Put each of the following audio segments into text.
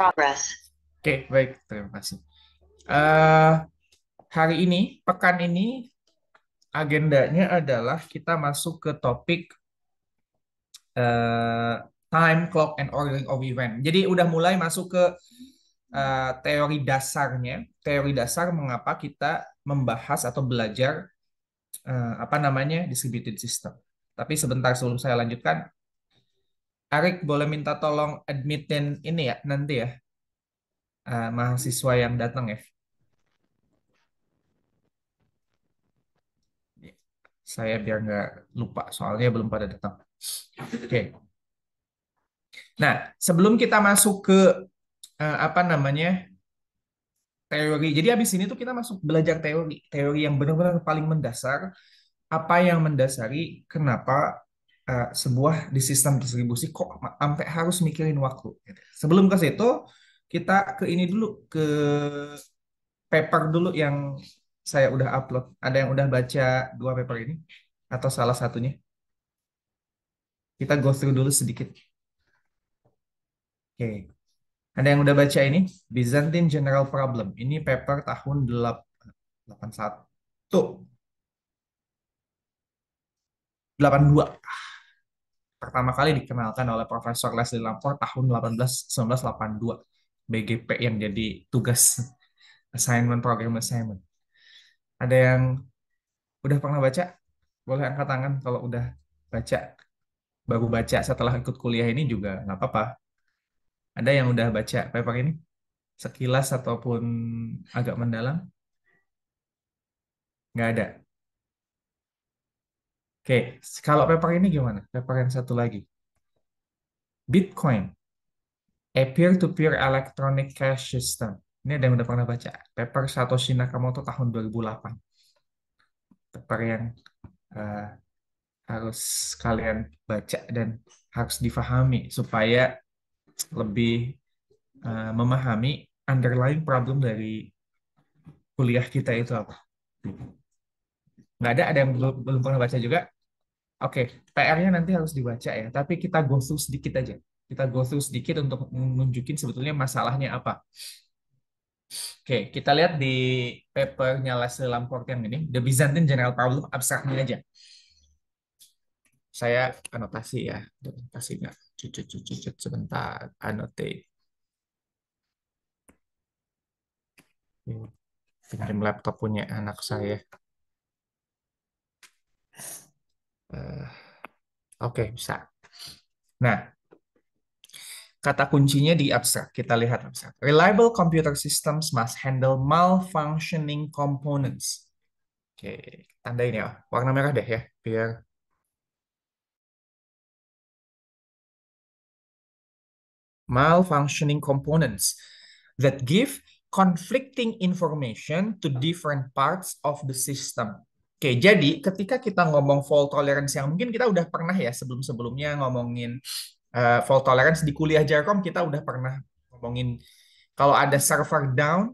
progress. Oke, okay, baik. Terima kasih. Uh, hari ini, pekan ini, agendanya adalah kita masuk ke topik uh, time, clock, and ordering of event. Jadi udah mulai masuk ke uh, teori dasarnya, teori dasar mengapa kita membahas atau belajar uh, apa namanya distributed system. Tapi sebentar sebelum saya lanjutkan, Arik boleh minta tolong admitin ini ya nanti ya uh, mahasiswa yang datang ya. Saya biar nggak lupa soalnya belum pada datang. Oke. Okay. Nah sebelum kita masuk ke uh, apa namanya teori. Jadi abis ini tuh kita masuk belajar teori, teori yang benar-benar paling mendasar. Apa yang mendasari kenapa uh, sebuah di sistem distribusi kok sampai harus mikirin waktu. Sebelum ke situ kita ke ini dulu ke paper dulu yang saya udah upload. Ada yang udah baca dua paper ini atau salah satunya? Kita go through dulu sedikit. Oke. Okay. Ada yang udah baca ini? Byzantine General Problem. Ini paper tahun 81. 82 pertama kali dikenalkan oleh Profesor Leslie Lamport tahun 18, 1982 BGP yang jadi tugas assignment program assignment ada yang udah pernah baca boleh angkat tangan kalau udah baca baru baca setelah ikut kuliah ini juga nggak apa-apa ada yang udah baca paper ini sekilas ataupun agak mendalam nggak ada Oke, kalau paper ini gimana? Paper yang satu lagi. Bitcoin, a peer-to-peer -peer electronic cash system. Ini ada yang udah pernah baca. Paper Satoshi Nakamoto tahun 2008. Paper yang uh, harus kalian baca dan harus difahami supaya lebih uh, memahami underlying problem dari kuliah kita itu apa nggak ada ada yang belum belum pernah baca juga oke okay, PR-nya nanti harus dibaca ya tapi kita go through sedikit aja kita go through sedikit untuk menunjukin sebetulnya masalahnya apa oke okay, kita lihat di papernya Leslie Lamport yang ini The Byzantine General Problem abstraknya aja saya anotasi ya anotasinya cucut cucut cucut sebentar annotate pinjam laptop punya anak saya Eh, oke, okay, bisa. Nah, kata kuncinya di abstrak. Kita lihat abstrak. Reliable computer systems must handle malfunctioning components. Oke, okay. ini ya. Warna merah deh ya, biar malfunctioning components that give conflicting information to different parts of the system. Oke, jadi ketika kita ngomong fault tolerance yang mungkin kita udah pernah ya sebelum-sebelumnya ngomongin uh, fault tolerance di kuliah Jarkom kita udah pernah ngomongin kalau ada server down,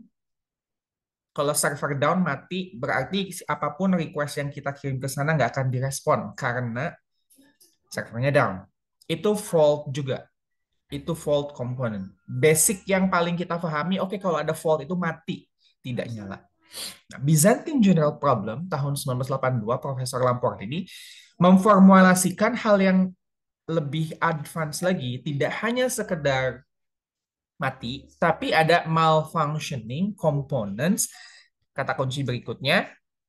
kalau server down mati berarti apapun request yang kita kirim ke sana nggak akan direspon karena servernya down. Itu fault juga. Itu fault component. Basic yang paling kita pahami, oke okay, kalau ada fault itu mati, tidak nyala. Nah, Byzantine General Problem tahun 1982 Profesor Lamport ini memformulasikan hal yang lebih advance lagi, tidak hanya sekedar mati, tapi ada malfunctioning components, kata kunci berikutnya,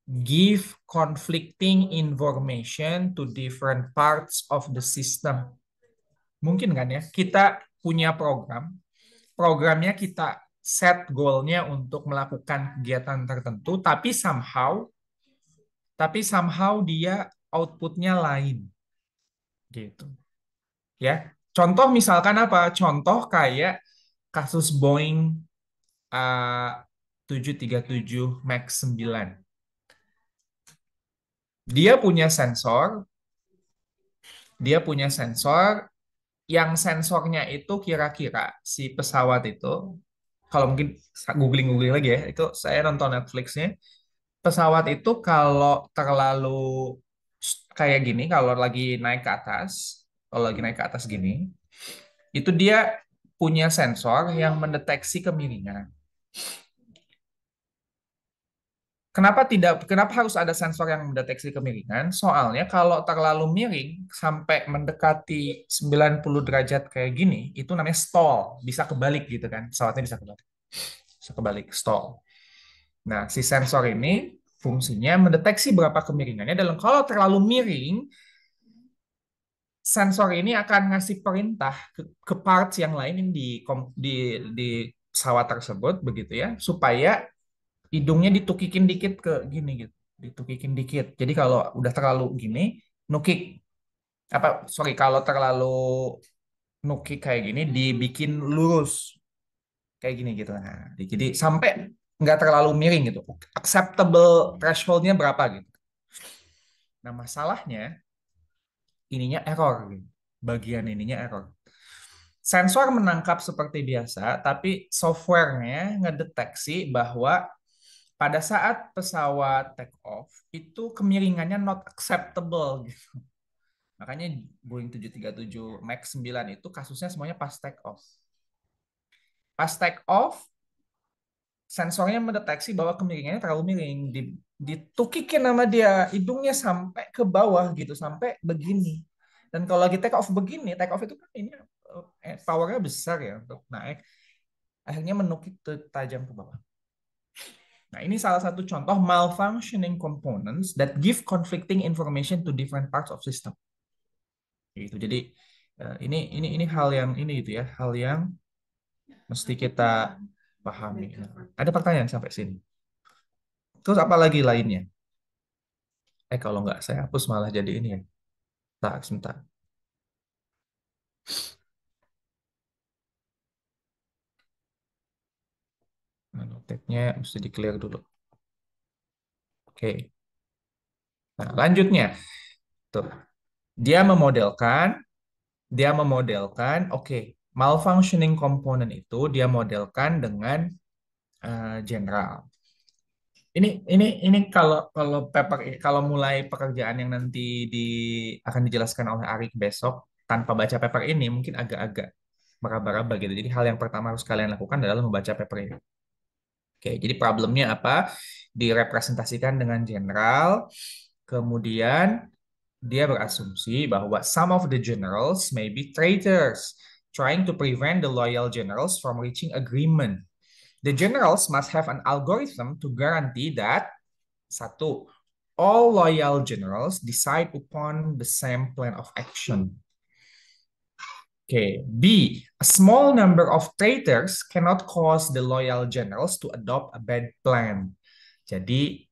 give conflicting information to different parts of the system. Mungkin kan ya, kita punya program, programnya kita set goalnya untuk melakukan kegiatan tertentu, tapi somehow, tapi somehow dia outputnya lain, gitu. Ya, contoh misalkan apa? Contoh kayak kasus Boeing eh, uh, 737 Max 9. Dia punya sensor, dia punya sensor yang sensornya itu kira-kira si pesawat itu kalau mungkin googling googling lagi ya itu saya nonton Netflixnya pesawat itu kalau terlalu kayak gini kalau lagi naik ke atas kalau lagi naik ke atas gini itu dia punya sensor yang mendeteksi kemiringan Kenapa tidak? Kenapa harus ada sensor yang mendeteksi kemiringan? Soalnya kalau terlalu miring sampai mendekati 90 derajat kayak gini, itu namanya stall. Bisa kebalik gitu kan? Pesawatnya bisa kebalik. Bisa kebalik stall. Nah, si sensor ini fungsinya mendeteksi berapa kemiringannya Dalam kalau terlalu miring sensor ini akan ngasih perintah ke, ke parts yang lain di, di di pesawat tersebut begitu ya supaya hidungnya ditukikin dikit ke gini gitu ditukikin dikit jadi kalau udah terlalu gini nukik apa sorry kalau terlalu nukik kayak gini dibikin lurus kayak gini gitu nah jadi sampai nggak terlalu miring gitu acceptable thresholdnya berapa gitu nah masalahnya ininya error gitu. bagian ininya error sensor menangkap seperti biasa tapi softwarenya ngedeteksi bahwa pada saat pesawat take off itu kemiringannya not acceptable gitu. Makanya Boeing 737 MAX 9 itu kasusnya semuanya pas take off. Pas take off sensornya mendeteksi bahwa kemiringannya terlalu miring di ditukikin nama dia hidungnya sampai ke bawah gitu sampai begini dan kalau lagi take off begini take off itu kan ini eh, powernya besar ya untuk naik akhirnya menukik tajam ke bawah Nah, ini salah satu contoh malfunctioning components that give conflicting information to different parts of system. Gitu. Jadi eh, ini ini ini hal yang ini gitu ya, hal yang mesti kita pahami. Nah, ada pertanyaan sampai sini? Terus apa lagi lainnya? Eh kalau nggak saya hapus malah jadi ini ya. Tak sebentar. Menu nya mesti di clear dulu. Oke. Nah, lanjutnya. Tuh. Dia memodelkan dia memodelkan oke, okay, malfunctioning component itu dia modelkan dengan uh, general. Ini ini ini kalau kalau paper kalau mulai pekerjaan yang nanti di akan dijelaskan oleh Arik besok tanpa baca paper ini mungkin agak-agak meraba-raba gitu. Jadi hal yang pertama harus kalian lakukan adalah membaca paper ini. Oke, jadi problemnya apa? Direpresentasikan dengan general, kemudian dia berasumsi bahwa some of the generals may be traitors, trying to prevent the loyal generals from reaching agreement. The generals must have an algorithm to guarantee that satu, all loyal generals decide upon the same plan of action. Okay. B. A small number of traitors cannot cause the loyal generals to adopt a bad plan. Jadi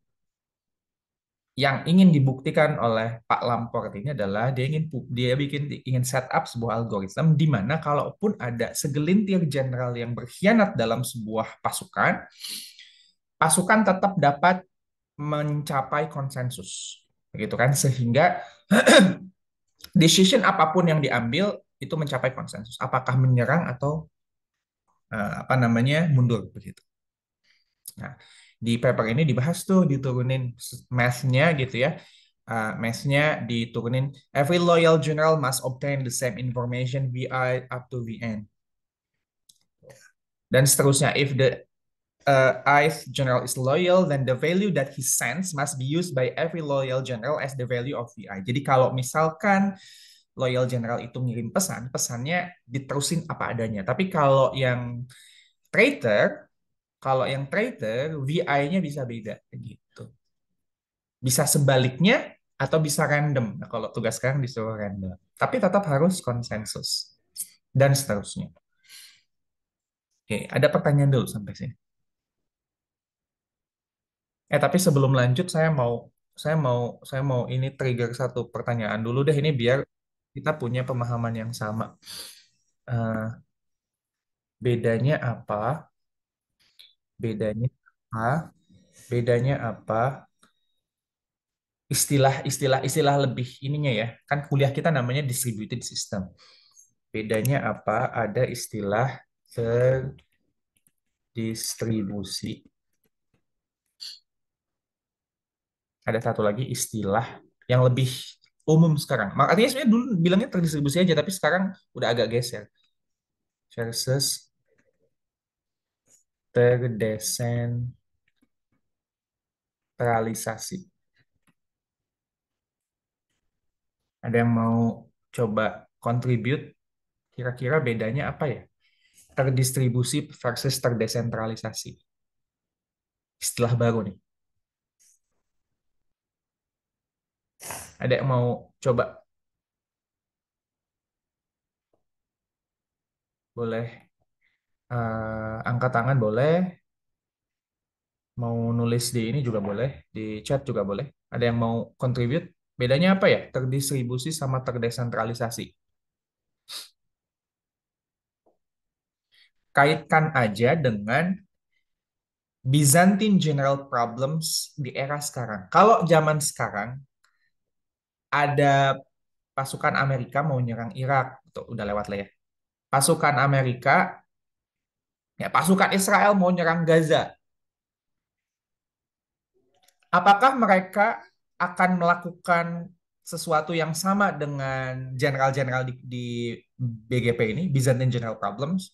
yang ingin dibuktikan oleh Pak Lamport ini adalah dia ingin dia bikin ingin set up sebuah algoritma di mana kalaupun ada segelintir jenderal yang berkhianat dalam sebuah pasukan, pasukan tetap dapat mencapai konsensus, begitu kan? Sehingga decision apapun yang diambil itu mencapai konsensus apakah menyerang atau uh, apa namanya mundur begitu nah di paper ini dibahas tuh diturunin mass-nya gitu ya uh, eh, mesnya diturunin every loyal general must obtain the same information VI up to VN dan seterusnya if the uh, eh, ith general is loyal then the value that he sends must be used by every loyal general as the value of VI jadi kalau misalkan uh, loyal general itu ngirim pesan, pesannya diterusin apa adanya. Tapi kalau yang traitor, kalau yang traitor VI-nya bisa beda gitu. Bisa sebaliknya atau bisa random. Nah, kalau tugas sekarang disuruh random. Tapi tetap harus konsensus dan seterusnya. Oke, ada pertanyaan dulu sampai sini. Eh tapi sebelum lanjut saya mau saya mau saya mau ini trigger satu pertanyaan dulu deh ini biar kita punya pemahaman yang sama. Uh, bedanya apa? Bedanya apa? Bedanya apa? Istilah-istilah istilah lebih ininya ya. Kan kuliah kita namanya distributed system. Bedanya apa? Ada istilah terdistribusi. Ada satu lagi istilah yang lebih umum sekarang. Artinya sebenarnya dulu bilangnya terdistribusi aja, tapi sekarang udah agak geser. Versus terdesentralisasi. Ada yang mau coba contribute? Kira-kira bedanya apa ya? Terdistribusi versus terdesentralisasi. Istilah baru nih. Ada yang mau coba? Boleh. Uh, angkat tangan boleh. Mau nulis di ini juga boleh. Di chat juga boleh. Ada yang mau contribute? Bedanya apa ya? Terdistribusi sama terdesentralisasi. Kaitkan aja dengan Byzantine general problems di era sekarang. Kalau zaman sekarang, ada pasukan Amerika mau nyerang Irak, tuh udah lewat lah ya. Pasukan Amerika, ya pasukan Israel mau nyerang Gaza. Apakah mereka akan melakukan sesuatu yang sama dengan general-general di, di BGP ini, Byzantine General Problems?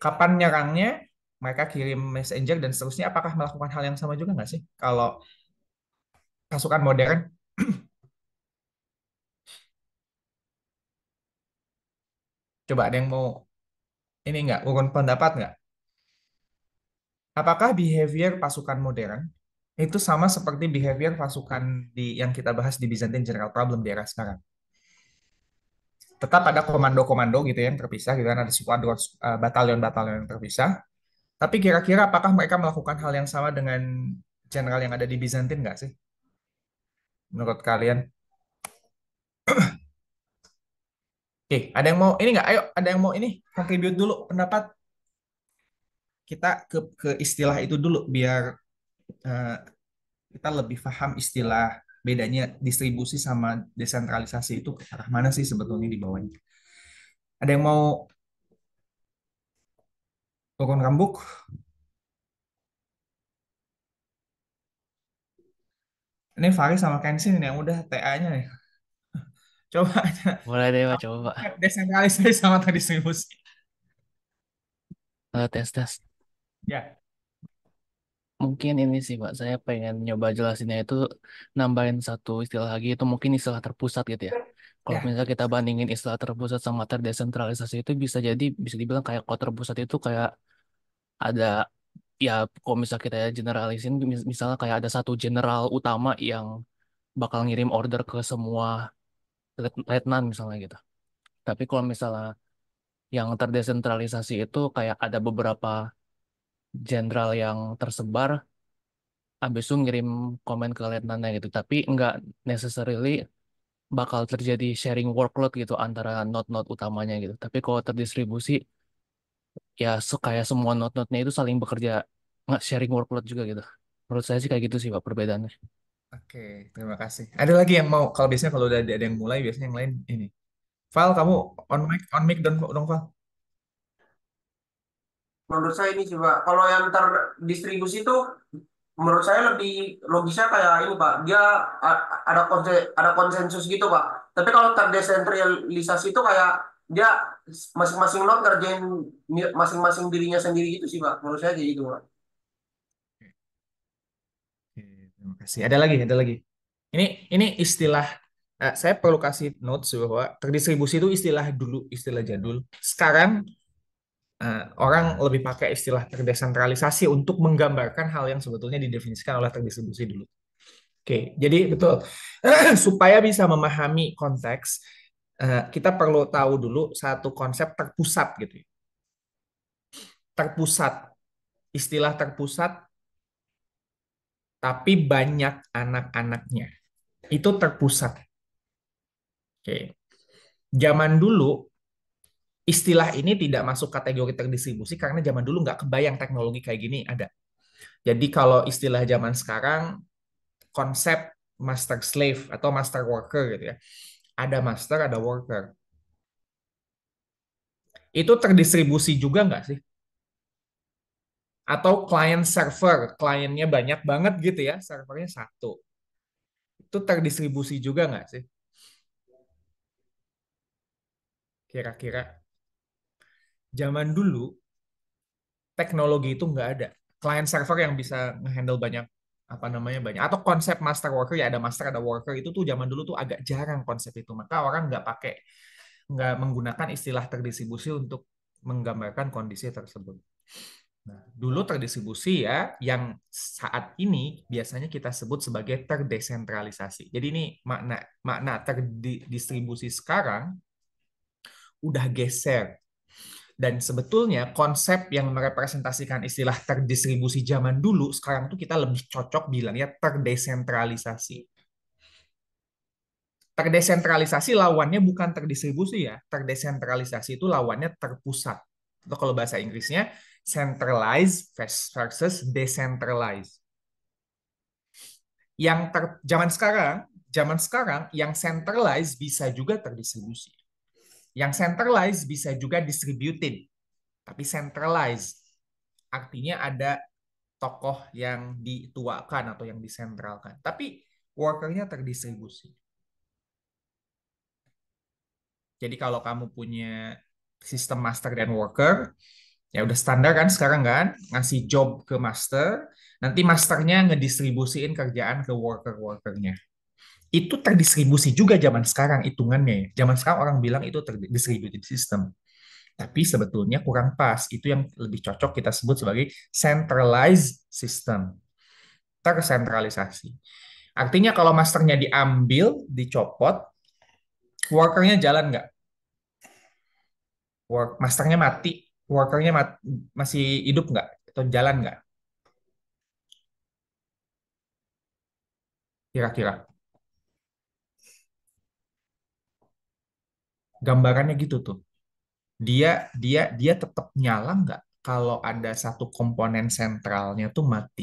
Kapan nyerangnya? Mereka kirim messenger dan seterusnya. Apakah melakukan hal yang sama juga nggak sih? Kalau pasukan modern Coba ada yang mau ini nggak, urun pendapat nggak? Apakah behavior pasukan modern itu sama seperti behavior pasukan di yang kita bahas di Byzantine General Problem di era sekarang? Tetap ada komando-komando gitu ya, yang terpisah, gitu kan ada squadron, eh, batalion-batalion yang terpisah. Tapi kira-kira apakah mereka melakukan hal yang sama dengan general yang ada di Bizantin nggak sih? Menurut kalian? Oke, ada yang mau ini nggak? Ayo, ada yang mau ini contribute dulu pendapat. Kita ke ke istilah itu dulu biar uh, kita lebih paham istilah bedanya distribusi sama desentralisasi itu ke arah mana sih sebetulnya di bawahnya. Ada yang mau turun rambut? Ini Faris sama Kensin yang udah TA-nya nih. Coba aja. Mulai deh, Pak. Coba, Desentralisasi sama terdistribusi. Uh, eh, tes, tes. Ya. Mungkin ini sih, Pak. Saya pengen nyoba jelasinnya itu nambahin satu istilah lagi. Itu mungkin istilah terpusat gitu ya. Kalau ya. misalnya kita bandingin istilah terpusat sama terdesentralisasi itu bisa jadi, bisa dibilang kayak kalau terpusat itu kayak ada ya kalau misalnya kita ya generalisin misalnya kayak ada satu general utama yang bakal ngirim order ke semua Letnan misalnya gitu. Tapi kalau misalnya yang terdesentralisasi itu kayak ada beberapa jenderal yang tersebar, abis itu ngirim komen ke letnannya gitu. Tapi nggak necessarily bakal terjadi sharing workload gitu antara node-node utamanya gitu. Tapi kalau terdistribusi, ya kayak semua node-node-nya itu saling bekerja, nggak sharing workload juga gitu. Menurut saya sih kayak gitu sih Pak perbedaannya. Oke, terima kasih. Ada lagi yang mau, kalau biasanya kalau udah ada yang mulai, biasanya yang lain ini. Val, kamu on mic, on mic dong, dong Val. Menurut saya ini sih Pak, kalau yang terdistribusi itu menurut saya lebih logisnya kayak ini Pak, dia ada konsen, ada konsensus gitu Pak. Tapi kalau terdesentralisasi itu kayak dia masing-masing lot ngerjain masing-masing dirinya sendiri gitu sih Pak. Menurut saya kayak gitu Pak. Terima kasih. Ada lagi, ada lagi. Ini ini istilah uh, saya perlu kasih notes bahwa terdistribusi itu istilah dulu, istilah jadul. Sekarang uh, orang lebih pakai istilah terdesentralisasi untuk menggambarkan hal yang sebetulnya didefinisikan oleh terdistribusi dulu. Oke, jadi betul. Supaya bisa memahami konteks, uh, kita perlu tahu dulu satu konsep terpusat gitu. Ya. Terpusat. Istilah terpusat tapi banyak anak-anaknya. Itu terpusat. Oke. Zaman dulu istilah ini tidak masuk kategori terdistribusi karena zaman dulu nggak kebayang teknologi kayak gini ada. Jadi kalau istilah zaman sekarang konsep master slave atau master worker gitu ya. Ada master, ada worker. Itu terdistribusi juga nggak sih? atau client server kliennya banyak banget gitu ya servernya satu itu terdistribusi juga nggak sih kira-kira zaman dulu teknologi itu nggak ada client server yang bisa ngehandle banyak apa namanya banyak atau konsep master worker ya ada master ada worker itu tuh zaman dulu tuh agak jarang konsep itu maka orang nggak pakai nggak menggunakan istilah terdistribusi untuk menggambarkan kondisi tersebut. Nah, dulu terdistribusi ya, yang saat ini biasanya kita sebut sebagai terdesentralisasi. Jadi ini makna makna terdistribusi sekarang udah geser. Dan sebetulnya konsep yang merepresentasikan istilah terdistribusi zaman dulu sekarang tuh kita lebih cocok bilangnya terdesentralisasi. Terdesentralisasi lawannya bukan terdistribusi ya. Terdesentralisasi itu lawannya terpusat atau kalau bahasa Inggrisnya centralized versus decentralized. Yang ter, zaman sekarang, zaman sekarang yang centralized bisa juga terdistribusi. Yang centralized bisa juga distributed. Tapi centralized artinya ada tokoh yang dituakan atau yang disentralkan. Tapi workernya terdistribusi. Jadi kalau kamu punya sistem master dan worker ya udah standar kan sekarang kan ngasih job ke master nanti masternya ngedistribusiin kerjaan ke worker workernya itu terdistribusi juga zaman sekarang hitungannya zaman sekarang orang bilang itu terdistributed system tapi sebetulnya kurang pas itu yang lebih cocok kita sebut sebagai centralized system tersentralisasi artinya kalau masternya diambil dicopot workernya jalan nggak work masternya mati, workernya mat, masih hidup nggak atau jalan nggak? Kira-kira. Gambarannya gitu tuh. Dia dia dia tetap nyala nggak kalau ada satu komponen sentralnya tuh mati.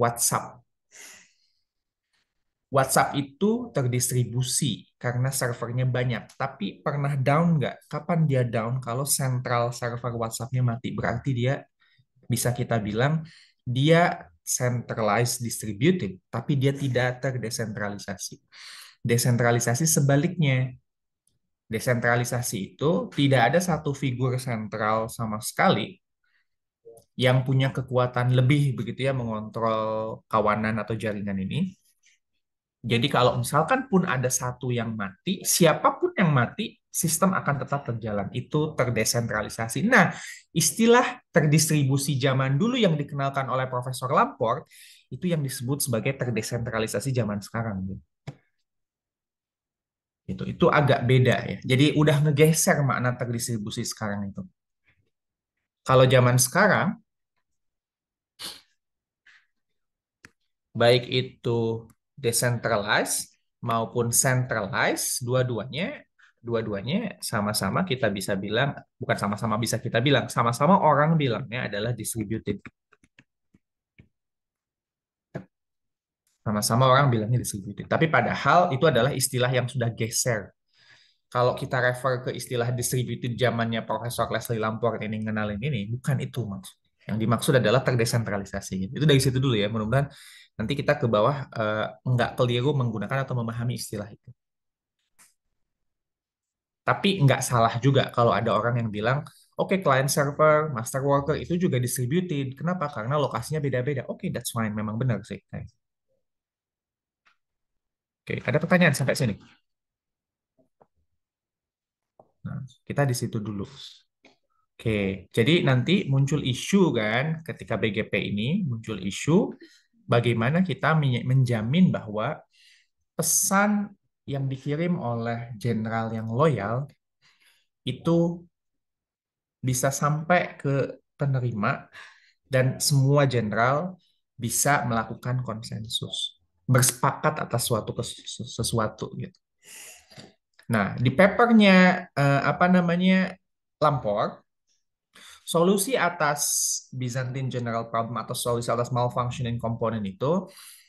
WhatsApp WhatsApp itu terdistribusi karena servernya banyak. Tapi pernah down nggak? Kapan dia down? Kalau sentral server WhatsApp-nya mati, berarti dia bisa kita bilang dia centralized distributed, tapi dia tidak terdesentralisasi. Desentralisasi sebaliknya. Desentralisasi itu tidak ada satu figur sentral sama sekali yang punya kekuatan lebih begitu ya mengontrol kawanan atau jaringan ini jadi kalau misalkan pun ada satu yang mati, siapapun yang mati, sistem akan tetap terjalan. Itu terdesentralisasi. Nah, istilah terdistribusi zaman dulu yang dikenalkan oleh Profesor Lamport itu yang disebut sebagai terdesentralisasi zaman sekarang. Itu itu agak beda ya. Jadi udah ngegeser makna terdistribusi sekarang itu. Kalau zaman sekarang baik itu decentralized maupun centralized, dua-duanya dua-duanya sama-sama kita bisa bilang bukan sama-sama bisa kita bilang, sama-sama orang bilangnya adalah distributed. Sama-sama orang bilangnya distributed. Tapi padahal itu adalah istilah yang sudah geser. Kalau kita refer ke istilah distributed zamannya Profesor Leslie Lamport ini ngenalin ini, bukan itu maksud Yang dimaksud adalah terdesentralisasi. Itu dari situ dulu ya. Mudah-mudahan nanti kita ke bawah uh, nggak keliru menggunakan atau memahami istilah itu. Tapi nggak salah juga kalau ada orang yang bilang, oke okay, client server, master worker itu juga distributed. Kenapa? Karena lokasinya beda-beda. Oke, okay, that's fine. Memang benar sih. Oke, okay, ada pertanyaan sampai sini? Nah, kita di situ dulu. Oke, jadi nanti muncul isu kan ketika BGP ini muncul isu bagaimana kita menjamin bahwa pesan yang dikirim oleh jenderal yang loyal itu bisa sampai ke penerima dan semua jenderal bisa melakukan konsensus bersepakat atas suatu sesuatu gitu. Nah, di papernya eh, apa namanya Lampor Solusi atas Byzantine General Problem atau solusi atas malfunctioning komponen itu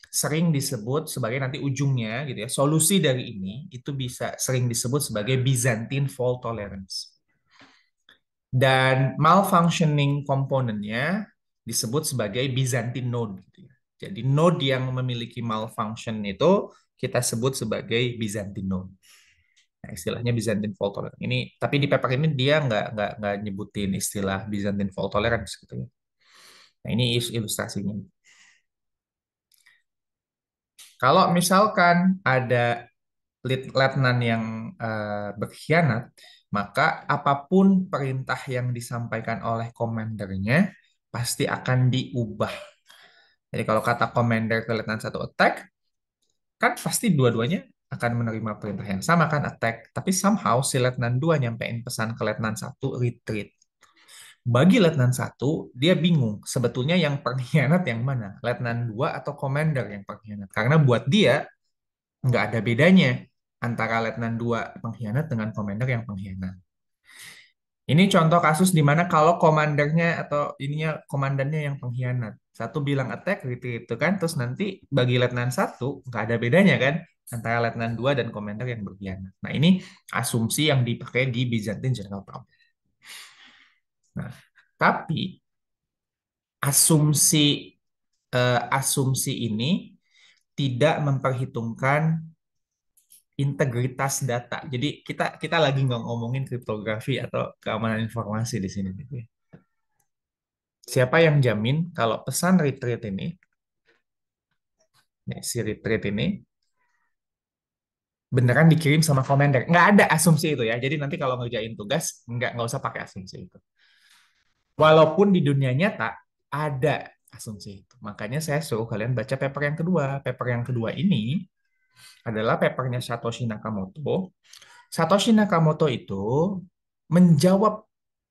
sering disebut sebagai nanti ujungnya gitu ya. Solusi dari ini itu bisa sering disebut sebagai Byzantine fault tolerance. Dan malfunctioning komponennya disebut sebagai Byzantine node gitu ya. Jadi node yang memiliki malfunction itu kita sebut sebagai Byzantine node istilahnya Byzantine fault tolerance. Ini tapi di paper ini dia nggak nggak nggak nyebutin istilah Byzantine fault tolerance gitu ya. Nah, ini ilustrasinya. Kalau misalkan ada letnan yang uh, berkhianat, maka apapun perintah yang disampaikan oleh komandernya pasti akan diubah. Jadi kalau kata komander ke letnan satu attack, kan pasti dua-duanya akan menerima perintah yang sama kan attack. Tapi somehow si letnan 2 nyampein pesan ke letnan 1 retreat. Bagi letnan 1, dia bingung sebetulnya yang pengkhianat yang mana, letnan 2 atau commander yang pengkhianat. Karena buat dia nggak ada bedanya antara letnan 2 pengkhianat dengan commander yang pengkhianat. Ini contoh kasus di mana kalau komandernya atau ininya komandannya yang pengkhianat. Satu bilang attack gitu, itu kan, terus nanti bagi letnan satu nggak ada bedanya kan antara letnan 2 dan komentar yang berkhianat. Nah, ini asumsi yang dipakai di Byzantine General Problem. Nah, tapi asumsi eh, asumsi ini tidak memperhitungkan integritas data. Jadi kita kita lagi nggak ngomongin kriptografi atau keamanan informasi di sini. Siapa yang jamin kalau pesan retreat ini, si retreat ini beneran dikirim sama commander. Nggak ada asumsi itu ya. Jadi nanti kalau ngerjain tugas, nggak, nggak usah pakai asumsi itu. Walaupun di dunia nyata, ada asumsi itu. Makanya saya suruh kalian baca paper yang kedua. Paper yang kedua ini adalah papernya Satoshi Nakamoto. Satoshi Nakamoto itu menjawab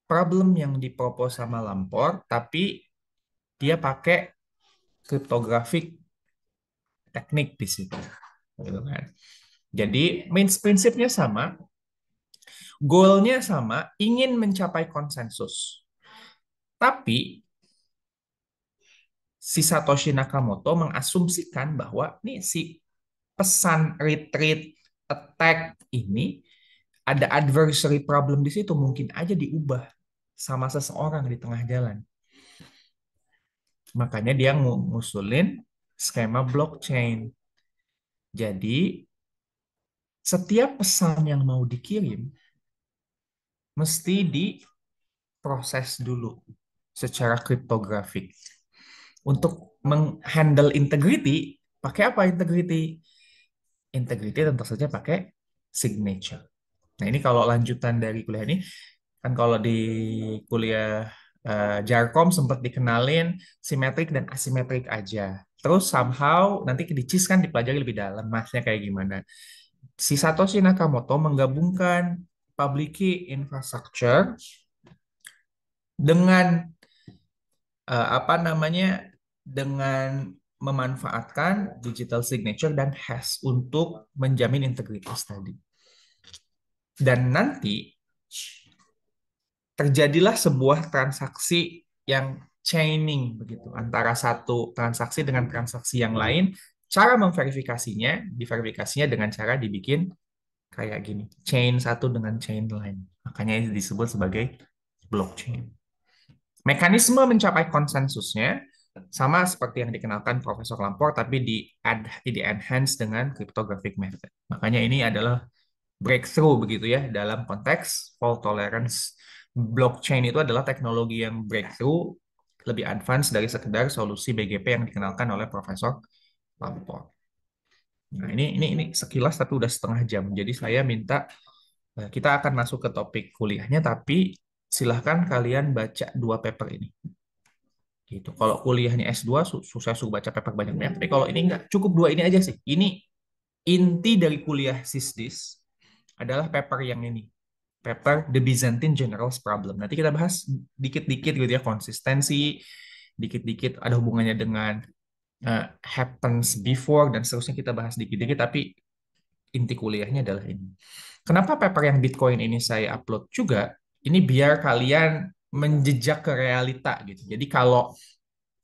problem yang dipropos sama Lampor, tapi dia pakai kriptografik teknik di situ. Gitu kan. Jadi main prinsipnya sama, goalnya sama, ingin mencapai konsensus. Tapi si Satoshi Nakamoto mengasumsikan bahwa nih si pesan retreat attack ini ada adversary problem di situ mungkin aja diubah sama seseorang di tengah jalan. Makanya dia ngusulin skema blockchain. Jadi setiap pesan yang mau dikirim mesti diproses dulu secara kriptografik. Untuk menghandle integrity, pakai apa integrity? Integrity tentu saja pakai signature. Nah ini kalau lanjutan dari kuliah ini, kan kalau di kuliah uh, Jarkom sempat dikenalin simetrik dan asimetrik aja. Terus somehow nanti di kan dipelajari lebih dalam masnya kayak gimana si Satoshi Nakamoto menggabungkan public key infrastructure dengan uh, apa namanya dengan memanfaatkan digital signature dan hash untuk menjamin integritas tadi. Dan nanti terjadilah sebuah transaksi yang chaining begitu antara satu transaksi dengan transaksi yang lain cara memverifikasinya, diverifikasinya dengan cara dibikin kayak gini, chain satu dengan chain lain. Makanya ini disebut sebagai blockchain. Mekanisme mencapai konsensusnya sama seperti yang dikenalkan Profesor Lampor, tapi di, add, di enhance dengan cryptographic method. Makanya ini adalah breakthrough begitu ya dalam konteks fault tolerance. Blockchain itu adalah teknologi yang breakthrough lebih advance dari sekedar solusi BGP yang dikenalkan oleh Profesor lampor. Hmm. Nah, ini ini ini sekilas tapi udah setengah jam. Jadi saya minta eh, kita akan masuk ke topik kuliahnya tapi silahkan kalian baca dua paper ini. Gitu. Kalau kuliahnya S2 susah suka baca paper banyak-banyak, tapi kalau ini enggak, cukup dua ini aja sih. Ini inti dari kuliah SISDIS adalah paper yang ini. Paper The Byzantine Generals Problem. Nanti kita bahas dikit-dikit gitu ya konsistensi, dikit-dikit ada hubungannya dengan uh, happens before dan seterusnya kita bahas dikit-dikit tapi inti kuliahnya adalah ini. Kenapa paper yang Bitcoin ini saya upload juga? Ini biar kalian menjejak ke realita gitu. Jadi kalau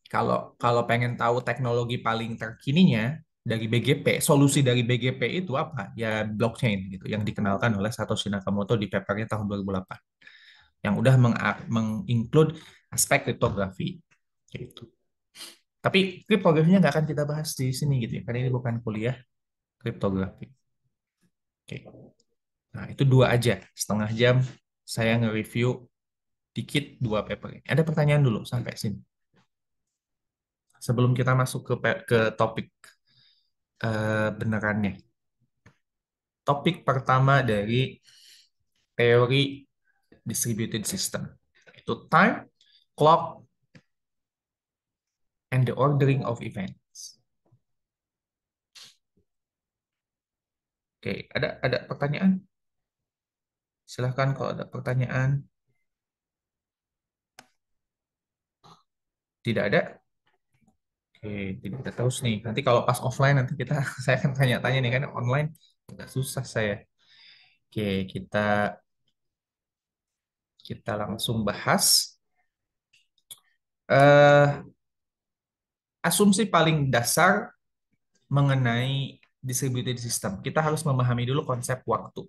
kalau kalau pengen tahu teknologi paling terkininya dari BGP, solusi dari BGP itu apa? Ya blockchain gitu yang dikenalkan oleh Satoshi Nakamoto di papernya tahun 2008. Yang udah meng include aspek kriptografi gitu. Tapi kriptografinya nggak akan kita bahas di sini gitu ya, karena ini bukan kuliah kriptografi. Oke. Nah, itu dua aja. Setengah jam saya nge-review dikit dua paper. ini. Ada pertanyaan dulu sampai sini. Sebelum kita masuk ke ke topik uh, benerannya. Topik pertama dari teori distributed system. Itu time, clock, and the ordering of events. Oke, ada ada pertanyaan? Silahkan kalau ada pertanyaan. Tidak ada? Oke, tidak kita terus nih. Nanti kalau pas offline nanti kita saya akan tanya-tanya nih karena online agak susah saya. Oke, kita kita langsung bahas. Uh, asumsi paling dasar mengenai distributed system. Kita harus memahami dulu konsep waktu.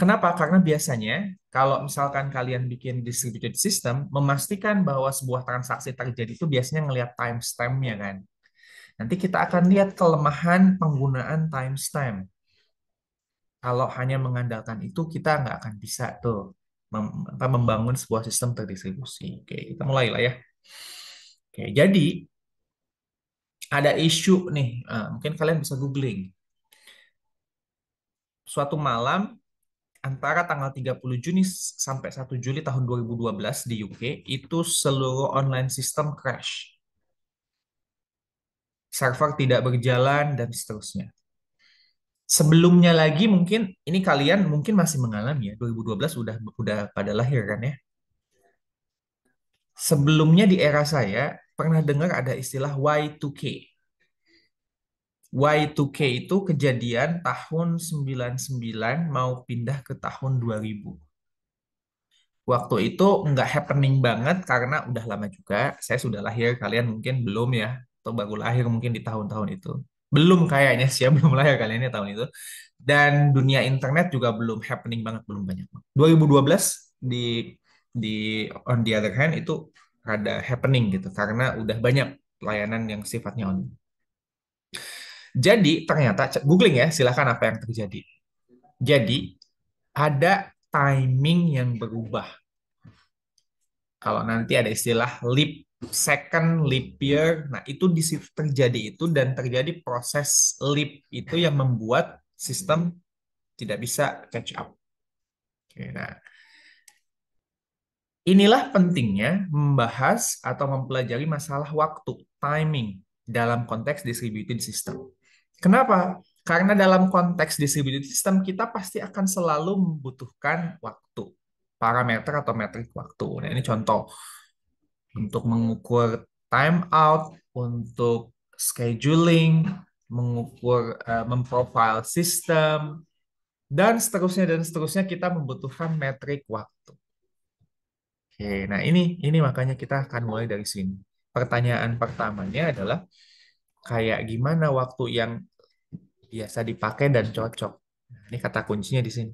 Kenapa? Karena biasanya kalau misalkan kalian bikin distributed system, memastikan bahwa sebuah transaksi terjadi itu biasanya ngelihat timestamp-nya kan. Nanti kita akan lihat kelemahan penggunaan timestamp. Kalau hanya mengandalkan itu, kita nggak akan bisa tuh membangun sebuah sistem terdistribusi. Oke, kita mulai lah ya. Oke, jadi ada isu nih, eh, mungkin kalian bisa googling. Suatu malam antara tanggal 30 Juni sampai 1 Juli tahun 2012 di UK itu seluruh online sistem crash. Server tidak berjalan dan seterusnya. Sebelumnya lagi mungkin ini kalian mungkin masih mengalami ya 2012 udah udah pada lahir kan ya. Sebelumnya di era saya pernah dengar ada istilah Y2K. Y2K itu kejadian tahun 99 mau pindah ke tahun 2000. Waktu itu nggak happening banget karena udah lama juga. Saya sudah lahir, kalian mungkin belum ya. Atau baru lahir mungkin di tahun-tahun itu. Belum kayaknya sih, belum lahir kalian ya tahun itu. Dan dunia internet juga belum happening banget, belum banyak. 2012 di di on the other hand itu rada happening gitu karena udah banyak layanan yang sifatnya online. Jadi ternyata googling ya, silahkan apa yang terjadi. Jadi ada timing yang berubah. Kalau nanti ada istilah leap second leap year, nah itu di situ terjadi itu dan terjadi proses leap itu yang membuat sistem tidak bisa catch up. Oke, nah Inilah pentingnya membahas atau mempelajari masalah waktu, timing, dalam konteks distributed system. Kenapa? Karena dalam konteks distributed system, kita pasti akan selalu membutuhkan waktu, parameter atau metrik waktu. Nah, ini contoh untuk mengukur time out, untuk scheduling, mengukur, uh, eh, memprofile sistem, dan seterusnya dan seterusnya kita membutuhkan metrik waktu. Oke, nah ini ini makanya kita akan mulai dari sini. Pertanyaan pertamanya adalah kayak gimana waktu yang biasa dipakai dan cocok. Nah, ini kata kuncinya di sini.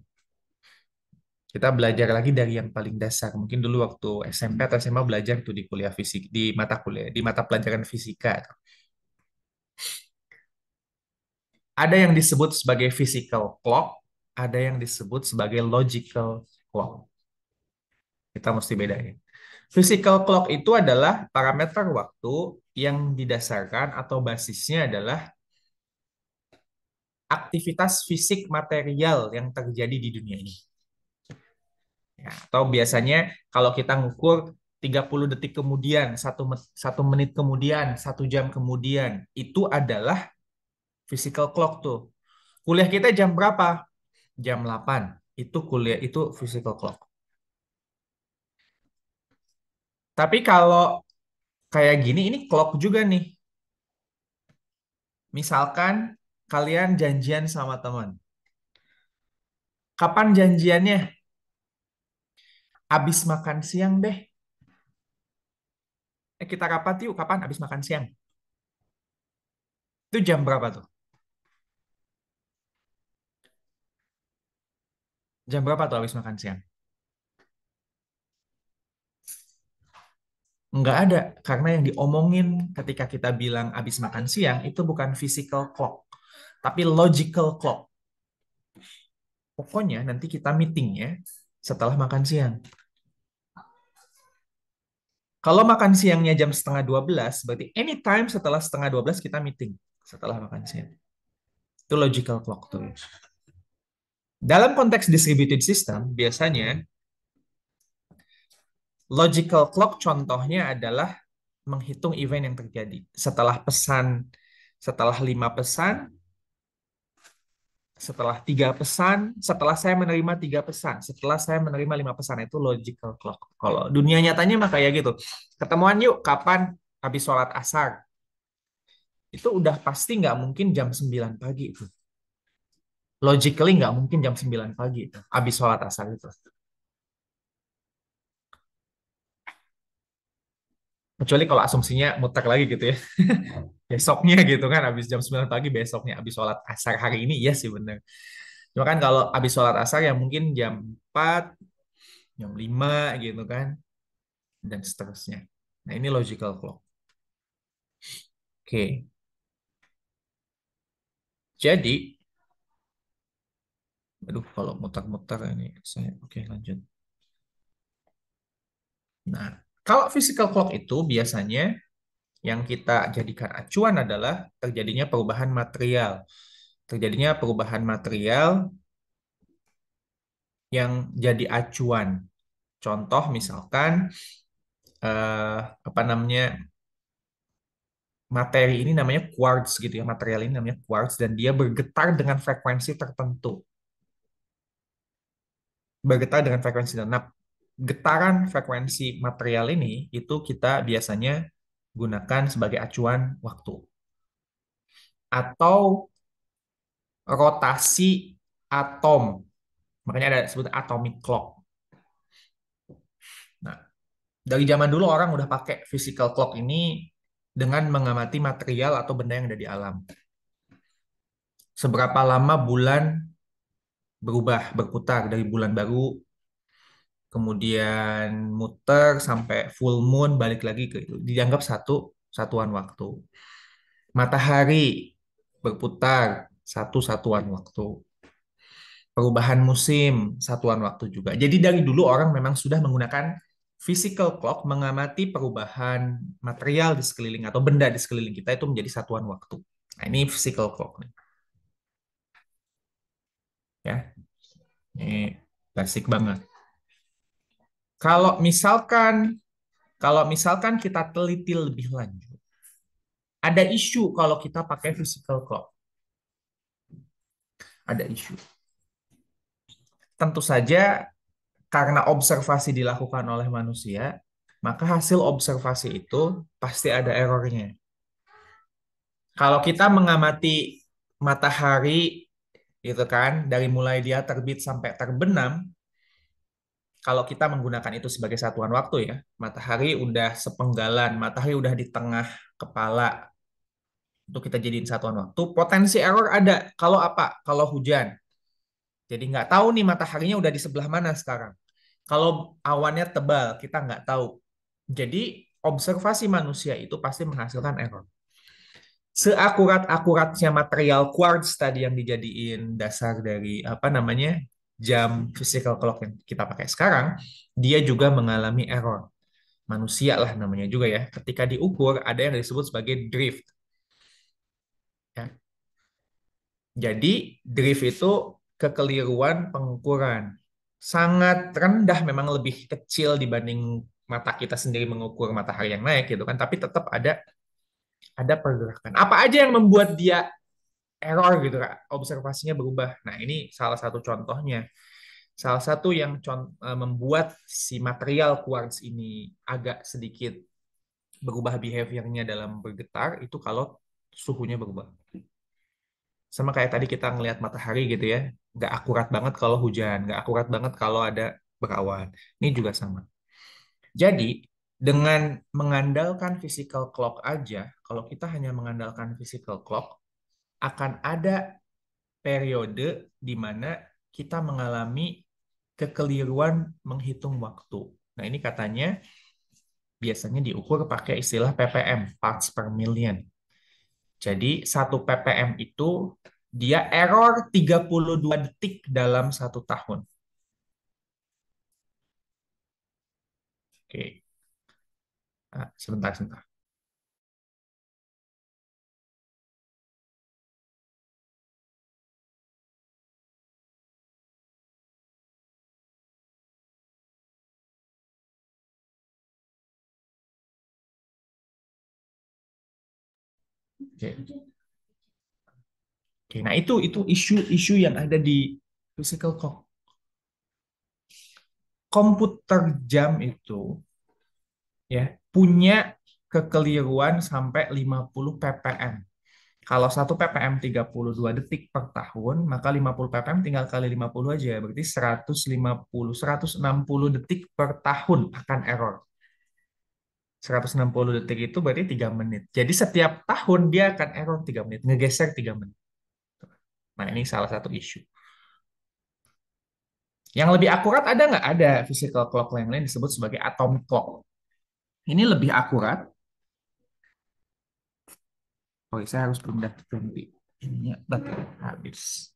Kita belajar lagi dari yang paling dasar. Mungkin dulu waktu SMP atau SMA belajar tuh di kuliah fisik, di mata kuliah, di mata pelajaran fisika. Ada yang disebut sebagai physical clock, ada yang disebut sebagai logical clock kita mesti bedain. Physical clock itu adalah parameter waktu yang didasarkan atau basisnya adalah aktivitas fisik material yang terjadi di dunia ini. Ya, atau biasanya kalau kita ngukur 30 detik kemudian, satu, satu menit kemudian, satu jam kemudian, itu adalah physical clock tuh. Kuliah kita jam berapa? Jam 8. Itu kuliah itu physical clock. Tapi kalau kayak gini, ini clock juga nih. Misalkan kalian janjian sama teman. Kapan janjiannya? Abis makan siang deh. Eh, kita kapan yuk, kapan abis makan siang? Itu jam berapa tuh? Jam berapa tuh abis makan siang? Nggak ada, karena yang diomongin ketika kita bilang abis makan siang itu bukan physical clock, tapi logical clock. Pokoknya nanti kita meeting ya setelah makan siang. Kalau makan siangnya jam setengah 12, berarti anytime setelah setengah 12 kita meeting setelah makan siang. Itu logical clock tuh. Dalam konteks distributed system, biasanya Logical clock contohnya adalah menghitung event yang terjadi. Setelah pesan, setelah lima pesan, setelah tiga pesan, setelah saya menerima tiga pesan, setelah saya menerima lima pesan, itu logical clock. Kalau dunia nyatanya mah kayak gitu. Ketemuan yuk, kapan? Habis sholat asar. Itu udah pasti nggak mungkin jam 9 pagi itu. Logically nggak mungkin jam 9 pagi itu. Habis sholat asar itu. kecuali kalau asumsinya muter lagi gitu ya hmm. besoknya gitu kan habis jam 9 pagi besoknya habis sholat asar hari ini iya sih bener cuma kan kalau habis sholat asar ya mungkin jam 4 jam 5 gitu kan dan seterusnya nah ini logical clock oke jadi aduh kalau muter-muter ini saya oke lanjut nah kalau physical clock itu biasanya yang kita jadikan acuan adalah terjadinya perubahan material. Terjadinya perubahan material yang jadi acuan. Contoh misalkan eh, apa namanya materi ini namanya quartz gitu ya, material ini namanya quartz dan dia bergetar dengan frekuensi tertentu. Bergetar dengan frekuensi. Nah, getaran frekuensi material ini itu kita biasanya gunakan sebagai acuan waktu. Atau rotasi atom. Makanya ada sebut atomic clock. Nah, dari zaman dulu orang udah pakai physical clock ini dengan mengamati material atau benda yang ada di alam. Seberapa lama bulan berubah, berputar dari bulan baru kemudian muter sampai full moon balik lagi ke itu dianggap satu satuan waktu. Matahari berputar satu satuan waktu. Perubahan musim satuan waktu juga. Jadi dari dulu orang memang sudah menggunakan physical clock mengamati perubahan material di sekeliling atau benda di sekeliling kita itu menjadi satuan waktu. Nah, ini physical clock nih. Ya. Ini basic banget. Kalau misalkan kalau misalkan kita teliti lebih lanjut, ada isu kalau kita pakai physical clock. Ada isu. Tentu saja karena observasi dilakukan oleh manusia, maka hasil observasi itu pasti ada errornya. Kalau kita mengamati matahari gitu kan, dari mulai dia terbit sampai terbenam, kalau kita menggunakan itu sebagai satuan waktu ya, matahari udah sepenggalan, matahari udah di tengah kepala, untuk kita jadiin satuan waktu, potensi error ada. Kalau apa? Kalau hujan. Jadi nggak tahu nih mataharinya udah di sebelah mana sekarang. Kalau awannya tebal, kita nggak tahu. Jadi observasi manusia itu pasti menghasilkan error. Seakurat-akuratnya material quartz tadi yang dijadiin dasar dari apa namanya jam physical clock yang kita pakai sekarang, dia juga mengalami error. Manusia lah namanya juga ya. Ketika diukur, ada yang disebut sebagai drift. Ya. Jadi, drift itu kekeliruan pengukuran. Sangat rendah, memang lebih kecil dibanding mata kita sendiri mengukur matahari yang naik gitu kan. Tapi tetap ada ada pergerakan. Apa aja yang membuat dia error gitu kak observasinya berubah nah ini salah satu contohnya salah satu yang e, membuat si material quartz ini agak sedikit berubah behaviornya dalam bergetar itu kalau suhunya berubah sama kayak tadi kita ngelihat matahari gitu ya nggak akurat banget kalau hujan nggak akurat banget kalau ada berawan ini juga sama jadi dengan mengandalkan physical clock aja kalau kita hanya mengandalkan physical clock akan ada periode di mana kita mengalami kekeliruan menghitung waktu. Nah, ini katanya biasanya diukur pakai istilah ppm, parts per million. Jadi, satu ppm itu dia error 32 detik dalam satu tahun. Oke. Nah, sebentar, sebentar. Oke. Okay. Oke, okay, nah itu itu isu-isu yang ada di physical clock. Komputer jam itu ya punya kekeliruan sampai 50 ppm. Kalau 1 ppm 32 detik per tahun, maka 50 ppm tinggal kali 50 aja, berarti 150 160 detik per tahun akan error. 160 detik itu berarti 3 menit. Jadi setiap tahun dia akan error 3 menit, ngegeser 3 menit. Nah ini salah satu isu. Yang lebih akurat ada nggak? Ada physical clock yang lain disebut sebagai atom clock. Ini lebih akurat. Oh, saya harus pindah ke Ini baterai habis.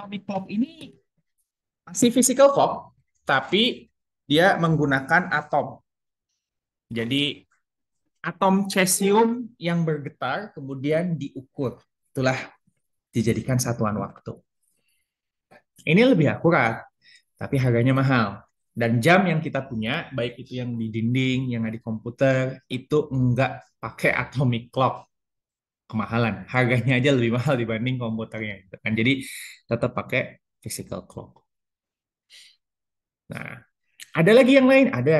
atomic clock ini masih physical clock, tapi dia menggunakan atom. Jadi atom cesium yang bergetar kemudian diukur. Itulah dijadikan satuan waktu. Ini lebih akurat, tapi harganya mahal. Dan jam yang kita punya, baik itu yang di dinding, yang ada di komputer, itu enggak pakai atomic clock kemahalan. Harganya aja lebih mahal dibanding komputernya gitu kan. Jadi tetap pakai physical clock. Nah, ada lagi yang lain? Ada.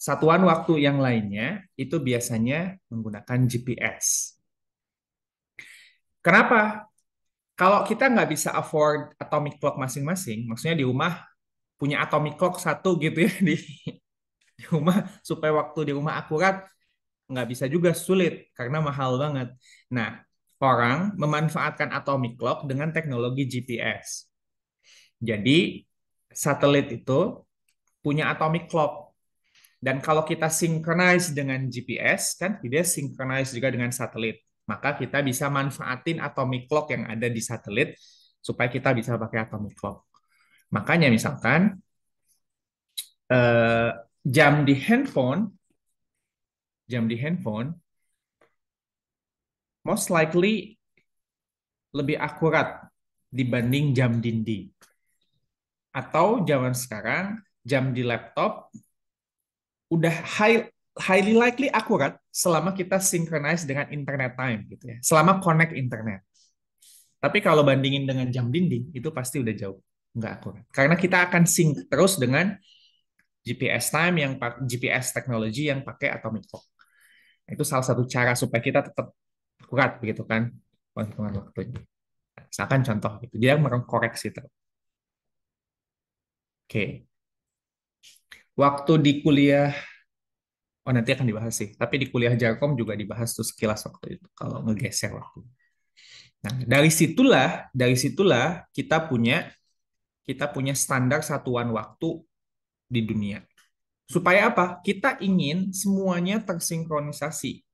Satuan waktu yang lainnya itu biasanya menggunakan GPS. Kenapa? Kalau kita nggak bisa afford atomic clock masing-masing, maksudnya di rumah punya atomic clock satu gitu ya di, di rumah supaya waktu di rumah akurat, nggak bisa juga sulit karena mahal banget. Nah, orang memanfaatkan atomic clock dengan teknologi GPS. Jadi, satelit itu punya atomic clock. Dan kalau kita synchronize dengan GPS, kan dia synchronize juga dengan satelit. Maka kita bisa manfaatin atomic clock yang ada di satelit supaya kita bisa pakai atomic clock. Makanya misalkan eh, jam di handphone jam di handphone, most likely lebih akurat dibanding jam dinding Atau zaman sekarang, jam di laptop udah high, highly likely akurat selama kita synchronize dengan internet time gitu ya. Selama connect internet. Tapi kalau bandingin dengan jam dinding itu pasti udah jauh nggak akurat. Karena kita akan sync terus dengan GPS time yang GPS teknologi yang pakai atomic clock. Itu salah satu cara supaya kita tetap kuat begitu kan penghitungan waktunya. Misalkan contoh gitu, dia mengkoreksi terus. Oke. Waktu di kuliah Oh nanti akan dibahas sih, tapi di kuliah Jarkom juga dibahas tuh sekilas waktu itu kalau ngegeser waktu. Nah, dari situlah, dari situlah kita punya kita punya standar satuan waktu di dunia. Supaya apa? Kita ingin semuanya tersinkronisasi.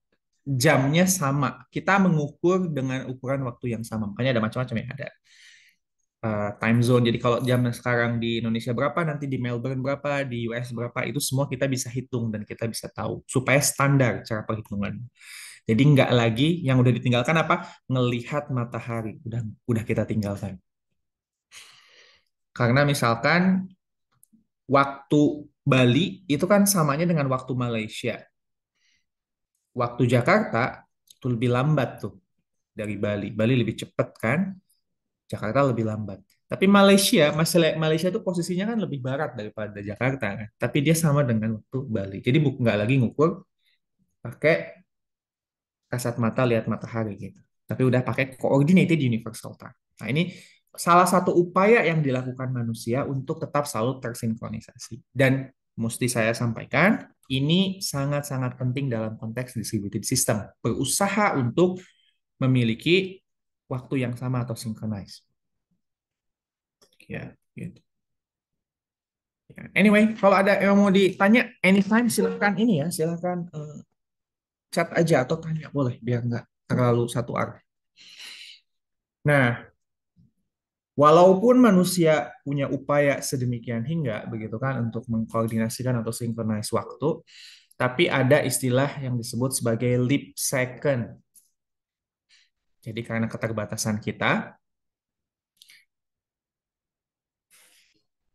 Jamnya sama. Kita mengukur dengan ukuran waktu yang sama. Makanya ada macam-macam yang ada. Uh, time zone. Jadi kalau jam sekarang di Indonesia berapa, nanti di Melbourne berapa, di US berapa, itu semua kita bisa hitung dan kita bisa tahu. Supaya standar cara perhitungan. Jadi nggak lagi yang udah ditinggalkan apa? Ngelihat matahari. Udah, udah kita tinggalkan. Karena misalkan waktu Bali itu kan samanya dengan waktu Malaysia. Waktu Jakarta itu lebih lambat tuh dari Bali. Bali lebih cepat kan, Jakarta lebih lambat. Tapi Malaysia, Malaysia itu posisinya kan lebih barat daripada Jakarta kan. Tapi dia sama dengan waktu Bali. Jadi nggak lagi ngukur pakai kasat mata lihat matahari gitu. Tapi udah pakai coordinated universal time. Nah ini salah satu upaya yang dilakukan manusia untuk tetap selalu tersinkronisasi. Dan mesti saya sampaikan, ini sangat-sangat penting dalam konteks distributed system. Berusaha untuk memiliki waktu yang sama atau synchronize. Ya, gitu. Ya, anyway, kalau ada yang mau ditanya anytime silahkan ini ya, silahkan uh, eh, chat aja atau tanya boleh biar nggak terlalu satu arah. Nah, Walaupun manusia punya upaya sedemikian hingga begitu kan untuk mengkoordinasikan atau synchronize waktu, tapi ada istilah yang disebut sebagai leap second. Jadi karena keterbatasan kita,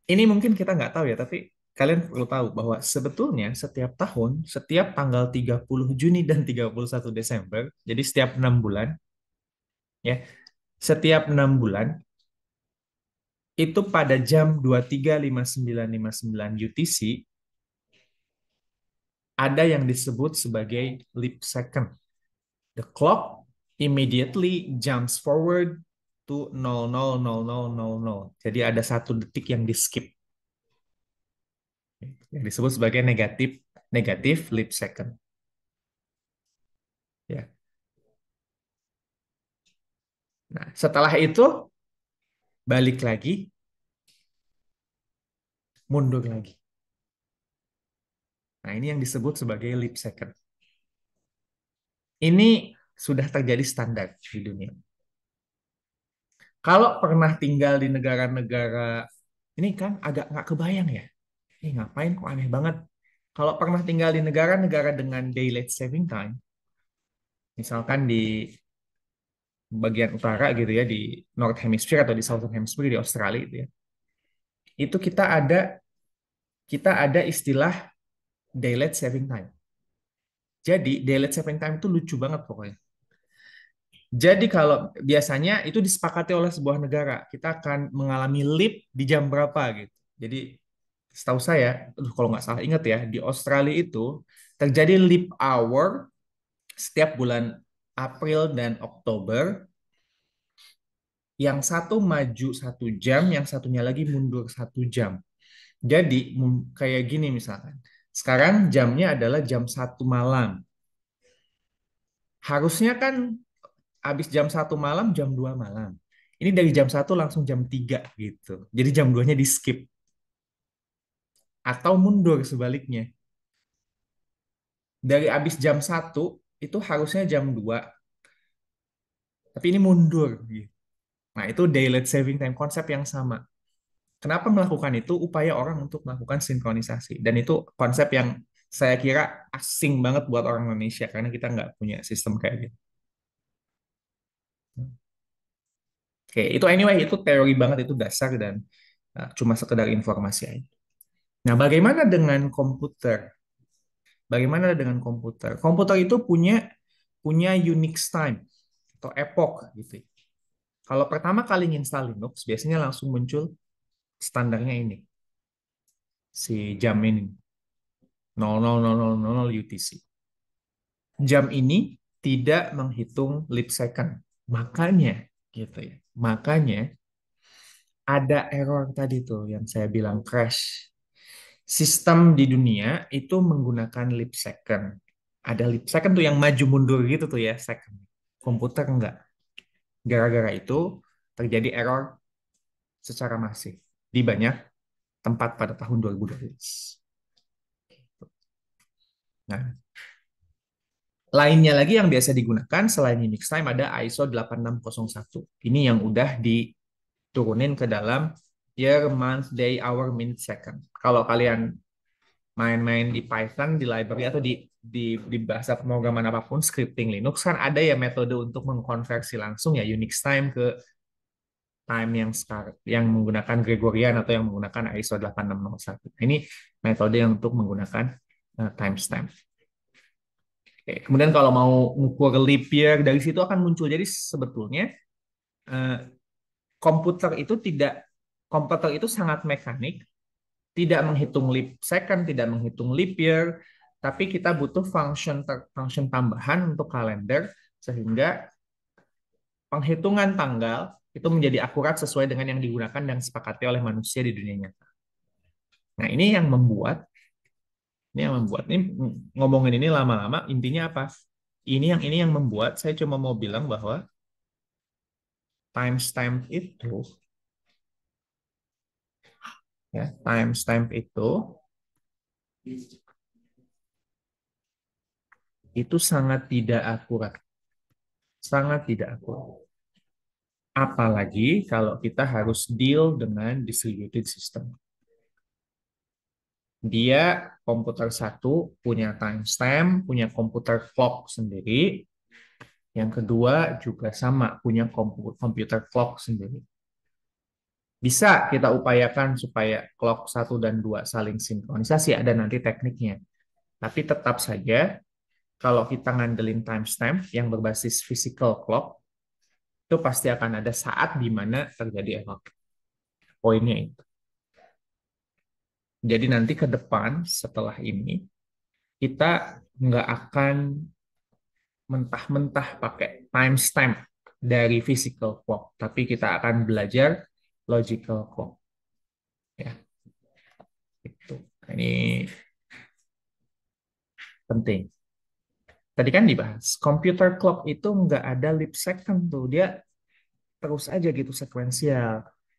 ini mungkin kita nggak tahu ya, tapi kalian perlu tahu bahwa sebetulnya setiap tahun, setiap tanggal 30 Juni dan 31 Desember, jadi setiap enam bulan, ya, setiap enam bulan, itu pada jam 23.5959 UTC ada yang disebut sebagai leap second. The clock immediately jumps forward to 000000. Jadi ada satu detik yang di skip. Yang disebut sebagai negatif negatif leap second. Ya. Nah, setelah itu balik lagi, mundur lagi. Nah, ini yang disebut sebagai leap second. Ini sudah terjadi standar di dunia. Kalau pernah tinggal di negara-negara ini kan agak nggak kebayang ya. Ini ngapain kok aneh banget. Kalau pernah tinggal di negara-negara dengan daylight saving time, misalkan di bagian utara gitu ya di North Hemisphere atau di Southern Hemisphere di Australia itu ya itu kita ada kita ada istilah daylight saving time jadi daylight saving time itu lucu banget pokoknya jadi kalau biasanya itu disepakati oleh sebuah negara kita akan mengalami leap di jam berapa gitu jadi setahu saya aduh, kalau nggak salah ingat ya di Australia itu terjadi leap hour setiap bulan April dan Oktober. Yang satu maju satu jam, yang satunya lagi mundur satu jam. Jadi kayak gini misalkan. Sekarang jamnya adalah jam satu malam. Harusnya kan habis jam satu malam, jam dua malam. Ini dari jam satu langsung jam tiga gitu. Jadi jam 2-nya di skip. Atau mundur sebaliknya dari abis jam satu itu harusnya jam 2. Tapi ini mundur. Gitu. Nah, itu daylight saving time konsep yang sama. Kenapa melakukan itu? Upaya orang untuk melakukan sinkronisasi. Dan itu konsep yang saya kira asing banget buat orang Indonesia karena kita nggak punya sistem kayak gitu. Oke, itu anyway itu teori banget itu dasar dan uh, cuma sekedar informasi aja. Nah, bagaimana dengan komputer? Bagaimana dengan komputer? Komputer itu punya punya Unix time atau epoch gitu. Kalau pertama kali install Linux, biasanya langsung muncul standarnya ini. Si jam ini. 000000 UTC. Jam ini tidak menghitung leap second. Makanya gitu ya. Makanya ada error tadi tuh yang saya bilang crash sistem di dunia itu menggunakan leap second. Ada leap second tuh yang maju mundur gitu tuh ya second. Komputer enggak. Gara-gara itu terjadi error secara masif di banyak tempat pada tahun 2012. Nah, lainnya lagi yang biasa digunakan selain Unix Time ada ISO 8601. Ini yang udah diturunin ke dalam year, month, day, hour, minute, second. Kalau kalian main-main di Python, di library atau di di, di bahasa pemrograman apapun, scripting Linux kan ada ya metode untuk mengkonversi langsung ya Unix time ke time yang start, yang menggunakan Gregorian atau yang menggunakan ISO 8601. Nah, ini metode yang untuk menggunakan uh, timestamp. Oke, kemudian kalau mau mengukur leap year dari situ akan muncul. Jadi sebetulnya uh, komputer itu tidak komputer itu sangat mekanik, tidak menghitung leap second, tidak menghitung leap year, tapi kita butuh function function tambahan untuk kalender sehingga penghitungan tanggal itu menjadi akurat sesuai dengan yang digunakan dan disepakati oleh manusia di dunia nyata. Nah, ini yang membuat ini yang membuat ini ngomongin ini lama-lama intinya apa? Ini yang ini yang membuat saya cuma mau bilang bahwa timestamp itu ya timestamp itu itu sangat tidak akurat. Sangat tidak akurat. Apalagi kalau kita harus deal dengan distributed system. Dia komputer satu punya timestamp, punya komputer clock sendiri. Yang kedua juga sama, punya komputer clock sendiri bisa kita upayakan supaya clock 1 dan 2 saling sinkronisasi ada nanti tekniknya. Tapi tetap saja kalau kita ngandelin timestamp yang berbasis physical clock itu pasti akan ada saat di mana terjadi error. Poinnya itu. Jadi nanti ke depan setelah ini kita nggak akan mentah-mentah pakai timestamp dari physical clock, tapi kita akan belajar logical kok. Ya. Itu. Ini penting. Tadi kan dibahas, computer clock itu nggak ada leap second tuh. Dia terus aja gitu sekuensial.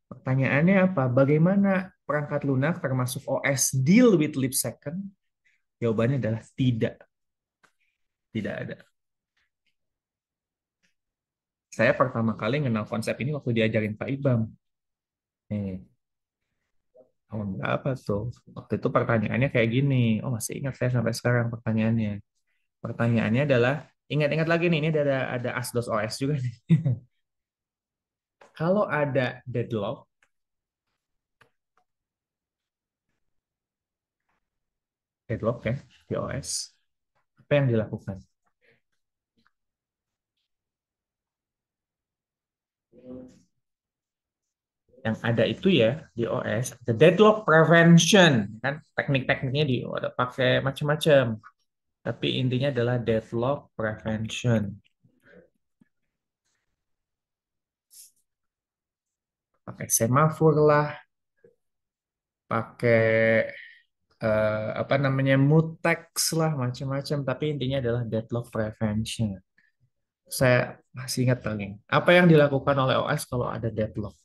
Pertanyaannya apa? Bagaimana perangkat lunak termasuk OS deal with leap second? Jawabannya adalah tidak. Tidak ada saya pertama kali kenal konsep ini waktu diajarin Pak Ibam. Nih, oh, enggak apa tuh? Waktu itu pertanyaannya kayak gini. Oh, masih ingat saya sampai sekarang pertanyaannya. Pertanyaannya adalah, ingat-ingat lagi nih, ini ada, ada ASDOS OS juga nih. Kalau ada deadlock, deadlock ya, di OS, apa yang dilakukan? Thank you yang ada itu ya di OS the deadlock prevention kan teknik-tekniknya di ada pakai macam-macam tapi intinya adalah deadlock prevention pakai semafor lah pakai uh, apa namanya mutex lah macam-macam tapi intinya adalah deadlock prevention saya masih ingat paling apa yang dilakukan oleh OS kalau ada deadlock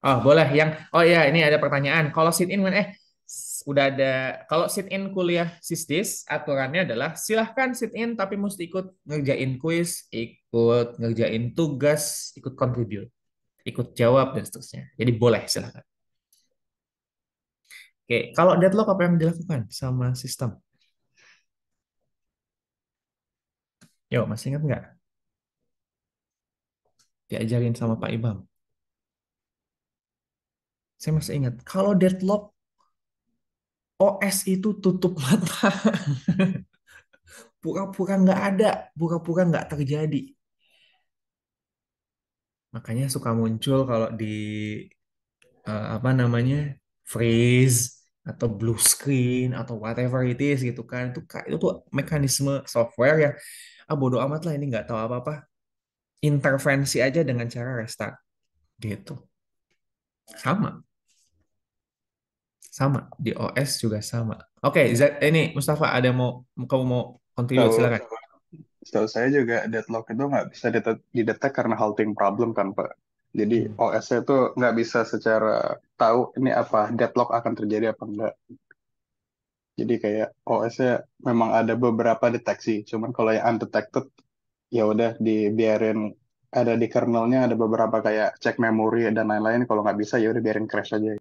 Oh, boleh yang oh ya ini ada pertanyaan. Kalau sit in eh udah ada kalau sit in kuliah sistis aturannya adalah silahkan sit in tapi mesti ikut ngerjain kuis, ikut ngerjain tugas, ikut kontribut ikut jawab dan seterusnya. Jadi boleh silahkan. Oke, kalau deadlock apa yang dilakukan sama sistem? Yo, masih ingat nggak? Diajarin sama Pak Ibam. Saya masih ingat. Kalau deadlock, OS itu tutup mata. Pura-pura nggak ada, pura-pura nggak terjadi. Makanya suka muncul kalau di uh, apa namanya freeze atau blue screen atau whatever it is gitu kan itu itu tuh mekanisme software yang ah bodo amat lah ini nggak tahu apa apa intervensi aja dengan cara restart gitu sama sama di OS juga sama. Oke, okay, iya. ini Mustafa ada mau kamu mau continue silakan. Setahu saya juga deadlock itu nggak bisa didetek karena halting problem kan Pak. Jadi hmm. os itu nggak bisa secara tahu ini apa deadlock akan terjadi apa enggak. Jadi kayak OS-nya memang ada beberapa deteksi, cuman kalau yang undetected ya udah dibiarin ada di kernelnya ada beberapa kayak cek memori dan lain-lain kalau nggak bisa ya udah biarin crash aja.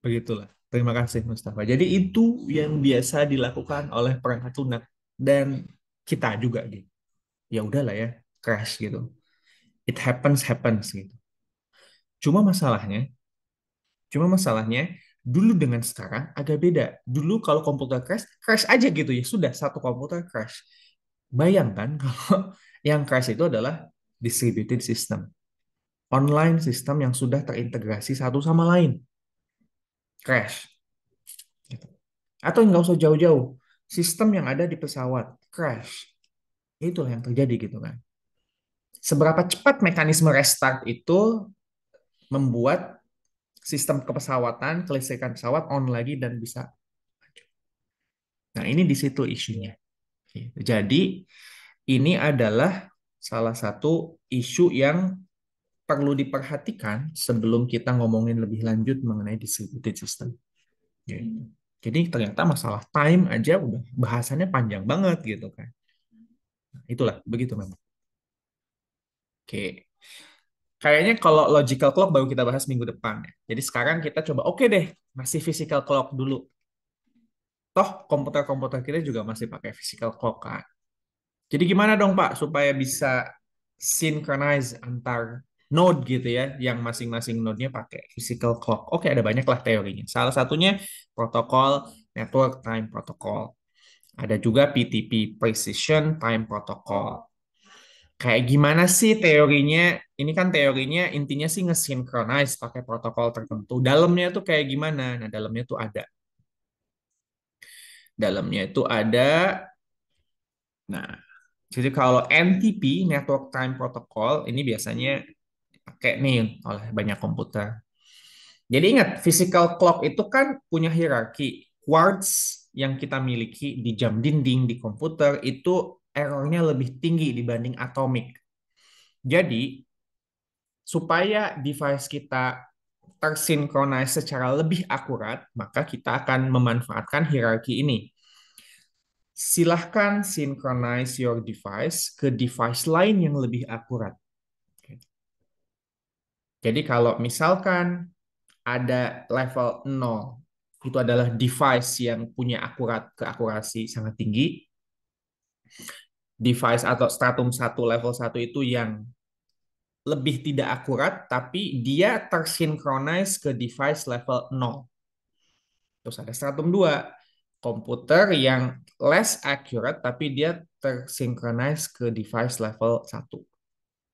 Begitulah. Terima kasih Mustafa. Jadi itu yang biasa dilakukan oleh perangkat lunak dan kita juga gitu. Ya udahlah ya, crash gitu. It happens happens gitu. Cuma masalahnya cuma masalahnya dulu dengan sekarang agak beda. Dulu kalau komputer crash, crash aja gitu ya. Sudah satu komputer crash. Bayangkan kalau yang crash itu adalah distributed system. Online system yang sudah terintegrasi satu sama lain crash. Gitu. Atau nggak usah jauh-jauh, sistem yang ada di pesawat crash. Itu yang terjadi gitu kan. Seberapa cepat mekanisme restart itu membuat sistem kepesawatan, kelistrikan pesawat on lagi dan bisa Nah, ini di situ isunya. Gitu. Jadi, ini adalah salah satu isu yang perlu diperhatikan sebelum kita ngomongin lebih lanjut mengenai distributed system. Hmm. Jadi ternyata masalah time aja udah bahasannya panjang banget gitu kan. Nah, itulah begitu memang. Oke. Kayaknya kalau logical clock baru kita bahas minggu depan ya. Jadi sekarang kita coba oke okay deh, masih physical clock dulu. Toh komputer-komputer kita juga masih pakai physical clock kan. Jadi gimana dong Pak supaya bisa synchronize antar node gitu ya, yang masing-masing node-nya pakai physical clock. Oke, ada banyak lah teorinya. Salah satunya protokol network time protocol. Ada juga PTP, precision time protocol. Kayak gimana sih teorinya? Ini kan teorinya intinya sih nge-synchronize pakai protokol tertentu. Dalamnya tuh kayak gimana? Nah, dalamnya tuh ada. Dalamnya itu ada Nah, jadi kalau NTP, Network Time Protocol, ini biasanya dipakai nih oleh banyak komputer. Jadi ingat, physical clock itu kan punya hierarki. Quartz yang kita miliki di jam dinding di komputer itu errornya lebih tinggi dibanding atomic. Jadi, supaya device kita tersinkronize secara lebih akurat, maka kita akan memanfaatkan hierarki ini. Silahkan synchronize your device ke device lain yang lebih akurat. Jadi kalau misalkan ada level 0, itu adalah device yang punya akurat keakurasi sangat tinggi. Device atau stratum 1 level 1 itu yang lebih tidak akurat tapi dia tersinkronize ke device level 0. Terus ada stratum 2, komputer yang less accurate tapi dia tersinkronize ke device level 1.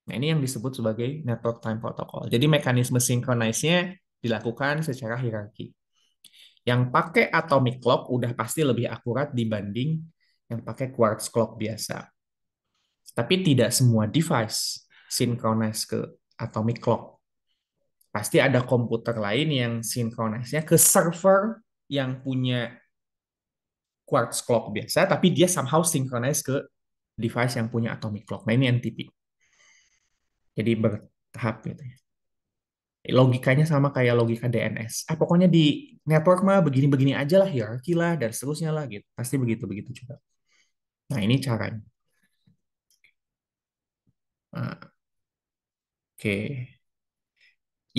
Nah, ini yang disebut sebagai network time protocol. Jadi mekanisme sinkronisnya dilakukan secara hierarki. Yang pakai atomic clock udah pasti lebih akurat dibanding yang pakai quartz clock biasa. Tapi tidak semua device sinkronize ke atomic clock. Pasti ada komputer lain yang sinkronisnya ke server yang punya quartz clock biasa, tapi dia somehow synchronize ke device yang punya atomic clock. Nah ini NTP. Jadi bertahap gitu ya. Logikanya sama kayak logika DNS. Ah, pokoknya di network mah begini-begini aja lah, hierarki lah, dan seterusnya lah gitu. Pasti begitu-begitu juga. Nah, ini caranya. Nah, oke. Okay.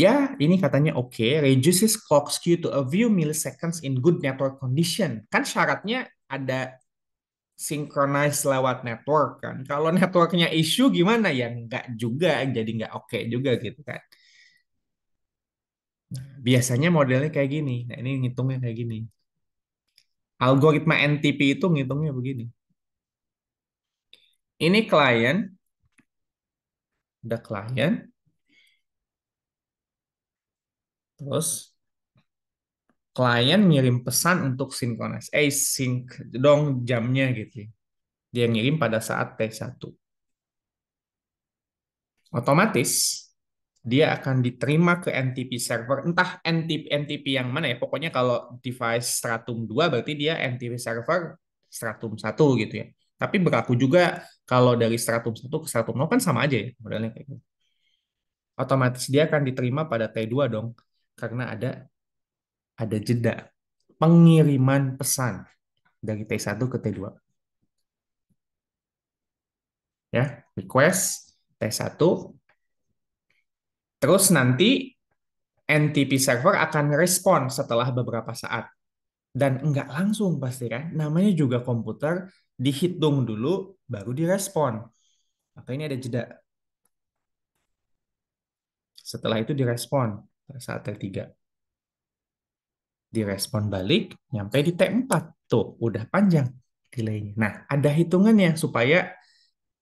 Ya, ini katanya oke. Okay. Reduces clock skew to a few milliseconds in good network condition. Kan syaratnya ada synchronize lewat network kan. Kalau networknya issue gimana ya nggak juga jadi nggak oke okay juga gitu kan. Nah, biasanya modelnya kayak gini. Nah ini ngitungnya kayak gini. Algoritma NTP itu ngitungnya begini. Ini client the client, terus klien ngirim pesan untuk synchronize, eh sync dong jamnya gitu. Dia ngirim pada saat T1. Otomatis dia akan diterima ke NTP server, entah NTP, NTP yang mana ya, pokoknya kalau device stratum 2 berarti dia NTP server stratum 1 gitu ya. Tapi berlaku juga kalau dari stratum 1 ke stratum 0 kan sama aja ya modelnya kayak gitu. Otomatis dia akan diterima pada T2 dong, karena ada ada jeda pengiriman pesan dari T1 ke T2. Ya, request T1 terus nanti NTP server akan respon setelah beberapa saat. Dan nggak langsung pasti kan, namanya juga komputer, dihitung dulu baru direspon. Maka ini ada jeda. Setelah itu direspon saat T3 direspon balik, nyampe di T4 tuh, udah panjang delaynya. Nah, ada hitungannya supaya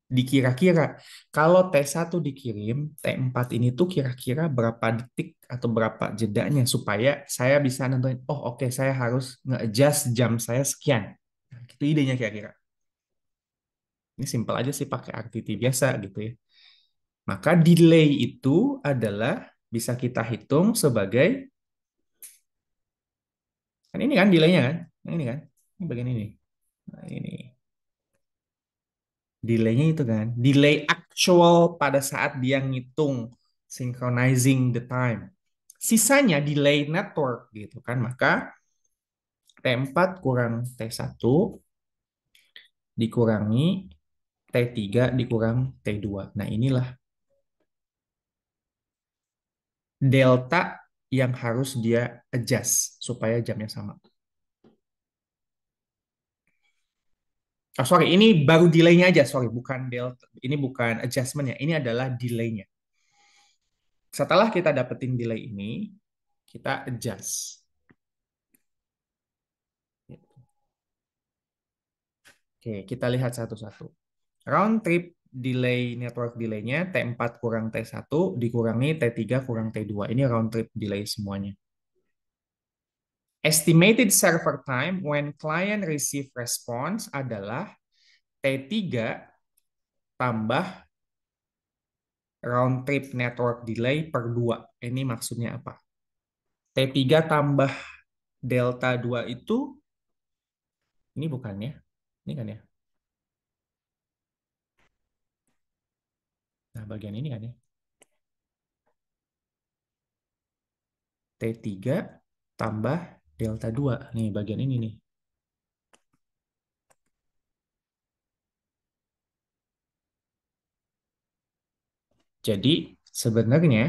dikira-kira kalau T1 dikirim, T4 ini tuh kira-kira berapa detik atau berapa jedanya supaya saya bisa nentuin, oh oke okay, saya harus nge-adjust jam saya sekian. Nah, itu idenya kira-kira. Ini simpel aja sih pakai RTT biasa gitu ya. Maka delay itu adalah bisa kita hitung sebagai Kan ini kan delaynya kan? ini kan? Ini bagian ini. Nah, ini. Delaynya itu kan. Delay actual pada saat dia ngitung synchronizing the time. Sisanya delay network gitu kan. Maka T4 kurang T1 dikurangi T3 dikurang T2. Nah inilah delta yang harus dia adjust supaya jamnya sama. Oh, sorry, ini baru delay-nya aja, sorry, bukan delta, ini bukan adjustment-nya, ini adalah delay-nya. Setelah kita dapetin delay ini, kita adjust. Gitu. Oke, kita lihat satu-satu. Round trip delay network delaynya T4 kurang T1 dikurangi T3 kurang T2. Ini round trip delay semuanya. Estimated server time when client receive response adalah T3 tambah round trip network delay per 2. Ini maksudnya apa? T3 tambah delta 2 itu ini bukannya. Ini kan ya? Nah, bagian ini kan ya. T3 tambah delta 2. Nih, bagian ini nih. Jadi, sebenarnya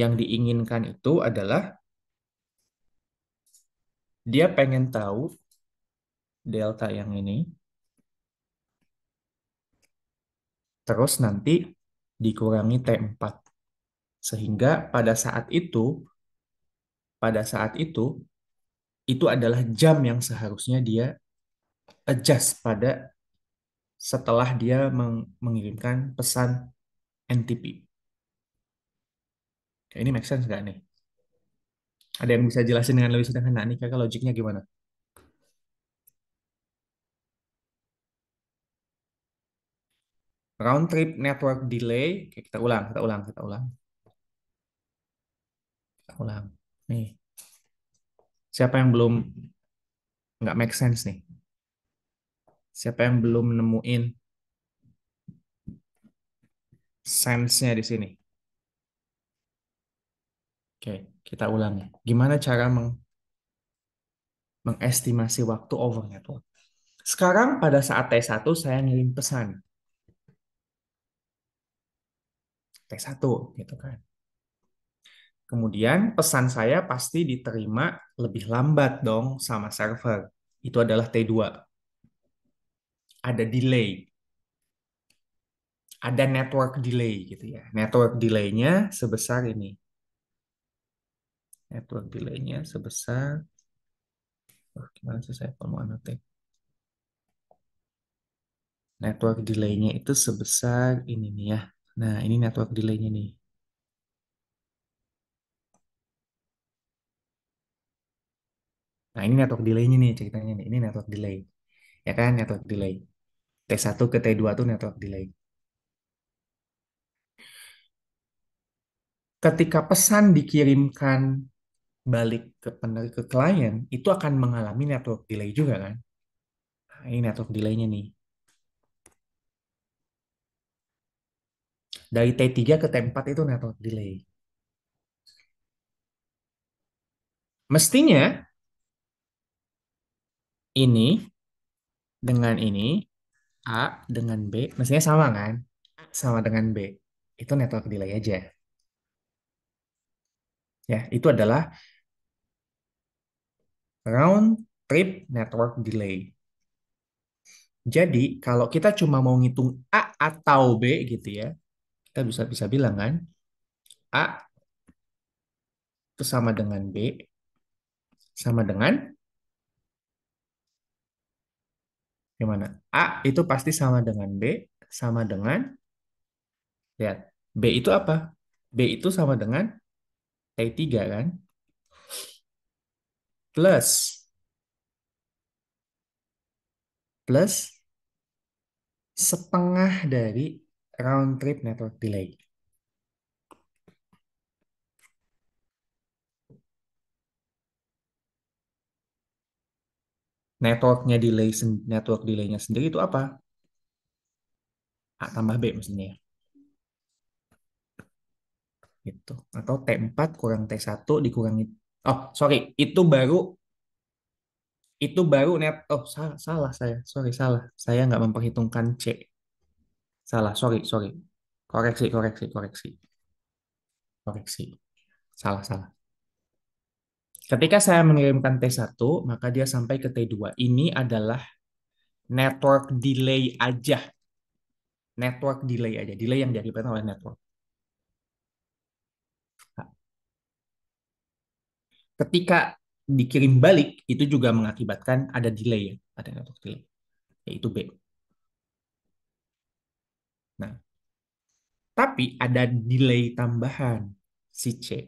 yang diinginkan itu adalah dia pengen tahu delta yang ini. Terus nanti dikurangi T4. Sehingga pada saat itu, pada saat itu, itu adalah jam yang seharusnya dia adjust pada setelah dia mengirimkan pesan NTP. Ini make sense nggak nih? Ada yang bisa jelasin dengan lebih sederhana nih kakak logiknya gimana? round trip network delay. Oke, kita ulang, kita ulang, kita ulang. Kita ulang. Nih. Siapa yang belum nggak make sense nih? Siapa yang belum nemuin sense-nya di sini? Oke, kita ulang ya. Gimana cara meng mengestimasi waktu over network? Sekarang pada saat T1 saya ngirim pesan. T1 gitu kan. Kemudian pesan saya pasti diterima lebih lambat dong sama server. Itu adalah T2. Ada delay. Ada network delay gitu ya. Network delay-nya sebesar ini. Network delay-nya sebesar oh, gimana sih saya mau anotek? Network delay-nya itu sebesar ini nih ya. Nah, ini network delay-nya nih. Nah, ini network delay-nya nih ceritanya nih. Ini network delay. Ya kan, network delay. T1 ke T2 tuh network delay. Ketika pesan dikirimkan balik ke pener ke klien, itu akan mengalami network delay juga kan? Nah, ini network delay-nya nih. Dari T3 ke T4 itu network delay. Mestinya ini dengan ini A dengan B mestinya sama kan? Sama dengan B. Itu network delay aja. Ya, itu adalah round trip network delay. Jadi, kalau kita cuma mau ngitung A atau B gitu ya, kita bisa bisa bilang kan A itu sama dengan B sama dengan gimana? A itu pasti sama dengan B sama dengan lihat B itu apa? B itu sama dengan T3 kan? Plus plus setengah dari round trip network delay. Networknya delay, network delaynya sendiri itu apa? A tambah B maksudnya ya. Gitu. Atau T4 kurang T1 dikurangi. Oh, sorry. Itu baru itu baru net oh salah, salah saya sorry salah saya nggak memperhitungkan c Salah, sorry, sorry. Koreksi, koreksi, koreksi. Koreksi. Salah, salah. Ketika saya mengirimkan T1, maka dia sampai ke T2. Ini adalah network delay aja. Network delay aja. Delay yang diakibatkan oleh network. Nah. Ketika dikirim balik, itu juga mengakibatkan ada delay. Ya? Ada network delay. Yaitu B. Nah, tapi ada delay tambahan si C.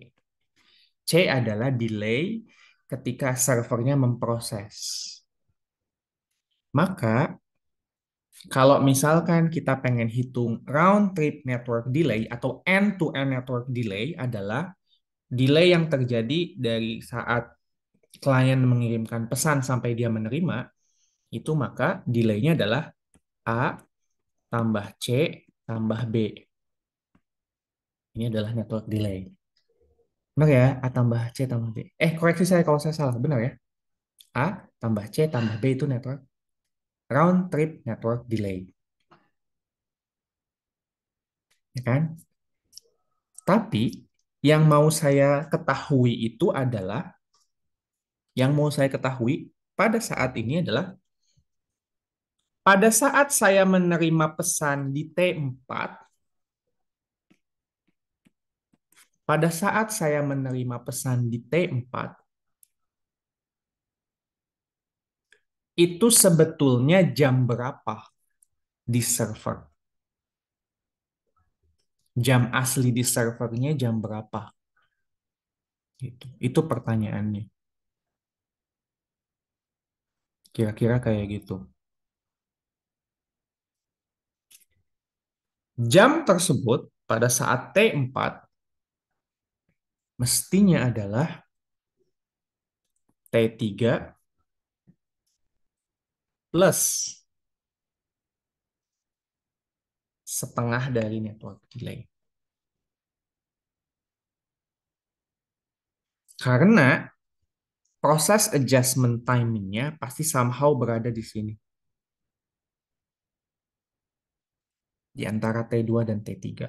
C adalah delay ketika servernya memproses. Maka kalau misalkan kita pengen hitung round trip network delay atau end to end network delay adalah delay yang terjadi dari saat klien mengirimkan pesan sampai dia menerima itu maka delaynya adalah A tambah C tambah B. Ini adalah network delay. Benar ya? A tambah C tambah B. Eh, koreksi saya kalau saya salah. Benar ya? A tambah C tambah B itu network round trip network delay. Ya kan? Tapi yang mau saya ketahui itu adalah yang mau saya ketahui pada saat ini adalah pada saat saya menerima pesan di T4, pada saat saya menerima pesan di T4, itu sebetulnya jam berapa di server? Jam asli di servernya jam berapa? Itu, Itu pertanyaannya. Kira-kira kayak gitu. Jam tersebut pada saat T4 mestinya adalah T3 plus setengah dari network delay. Karena proses adjustment timingnya pasti somehow berada di sini. di antara T2 dan T3.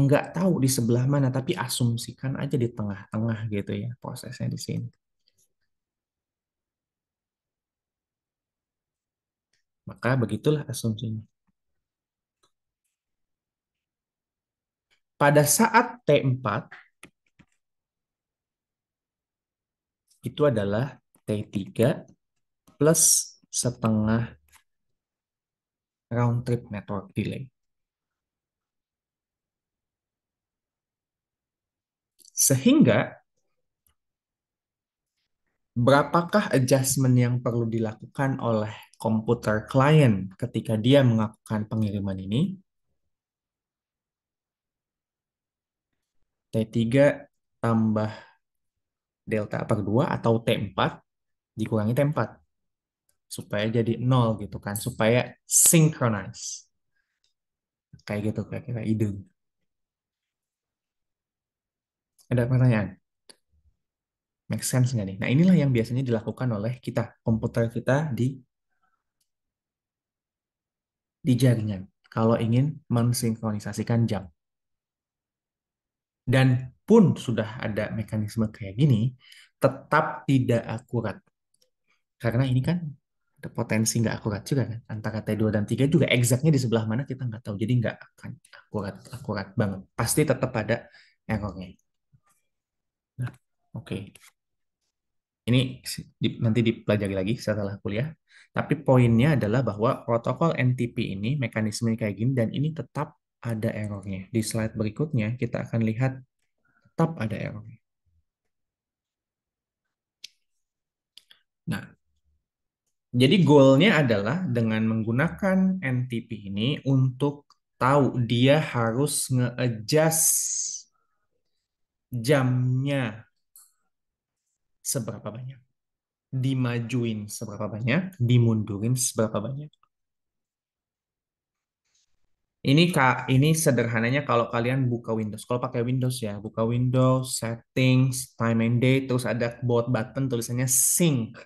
Enggak tahu di sebelah mana, tapi asumsikan aja di tengah-tengah gitu ya prosesnya di sini. Maka begitulah asumsinya. Pada saat T4, itu adalah T3 plus setengah round trip network delay. Sehingga berapakah adjustment yang perlu dilakukan oleh komputer klien ketika dia melakukan pengiriman ini? T3 tambah delta per 2 atau T4 dikurangi T4 supaya jadi nol gitu kan supaya synchronize kayak gitu kayak kira ide ada pertanyaan make sense nggak nih nah inilah yang biasanya dilakukan oleh kita komputer kita di di jaringan kalau ingin mensinkronisasikan jam dan pun sudah ada mekanisme kayak gini tetap tidak akurat karena ini kan ada potensi nggak akurat juga kan antara T2 dan T 3 juga exactnya di sebelah mana kita nggak tahu jadi nggak akan akurat akurat banget pasti tetap ada errornya nah oke okay. ini nanti dipelajari lagi setelah kuliah tapi poinnya adalah bahwa protokol NTP ini mekanismenya kayak gini dan ini tetap ada errornya di slide berikutnya kita akan lihat tetap ada errornya nah jadi goalnya adalah dengan menggunakan NTP ini untuk tahu dia harus nge-adjust jamnya seberapa banyak. Dimajuin seberapa banyak, dimundurin seberapa banyak. Ini kak, ini sederhananya kalau kalian buka Windows. Kalau pakai Windows ya, buka Windows, settings, time and date, terus ada bot button tulisannya sync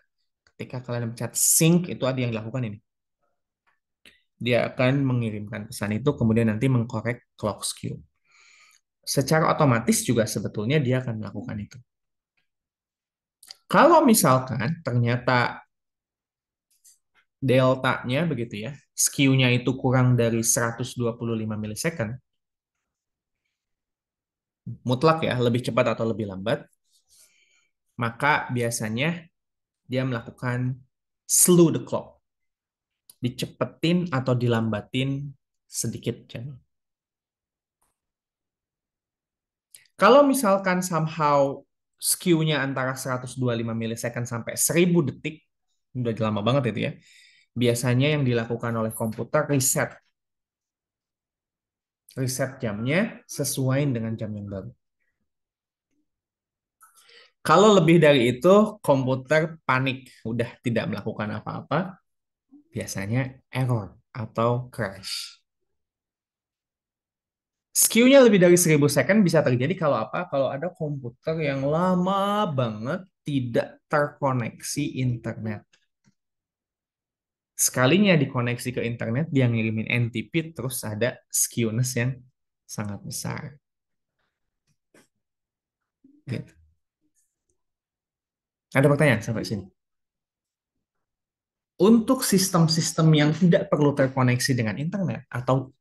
ketika kalian mencet sync itu ada yang dilakukan ini dia akan mengirimkan pesan itu kemudian nanti mengkorek clock skew secara otomatis juga sebetulnya dia akan melakukan itu kalau misalkan ternyata deltanya begitu ya, skew-nya itu kurang dari 125 milisecond, mutlak ya, lebih cepat atau lebih lambat, maka biasanya dia melakukan slow the clock. Dicepetin atau dilambatin sedikit channel. Kalau misalkan somehow skew-nya antara 125 milisecond sampai 1000 detik, udah lama banget itu ya, biasanya yang dilakukan oleh komputer reset. Reset jamnya sesuai dengan jam yang baru. Kalau lebih dari itu, komputer panik, udah tidak melakukan apa-apa, biasanya error atau crash. skew lebih dari 1000 second bisa terjadi kalau apa? Kalau ada komputer yang lama banget tidak terkoneksi internet. Sekalinya dikoneksi ke internet, dia ngirimin NTP, terus ada skewness yang sangat besar. Gitu. Ada pertanyaan sampai sini? Untuk sistem-sistem yang tidak perlu terkoneksi dengan internet atau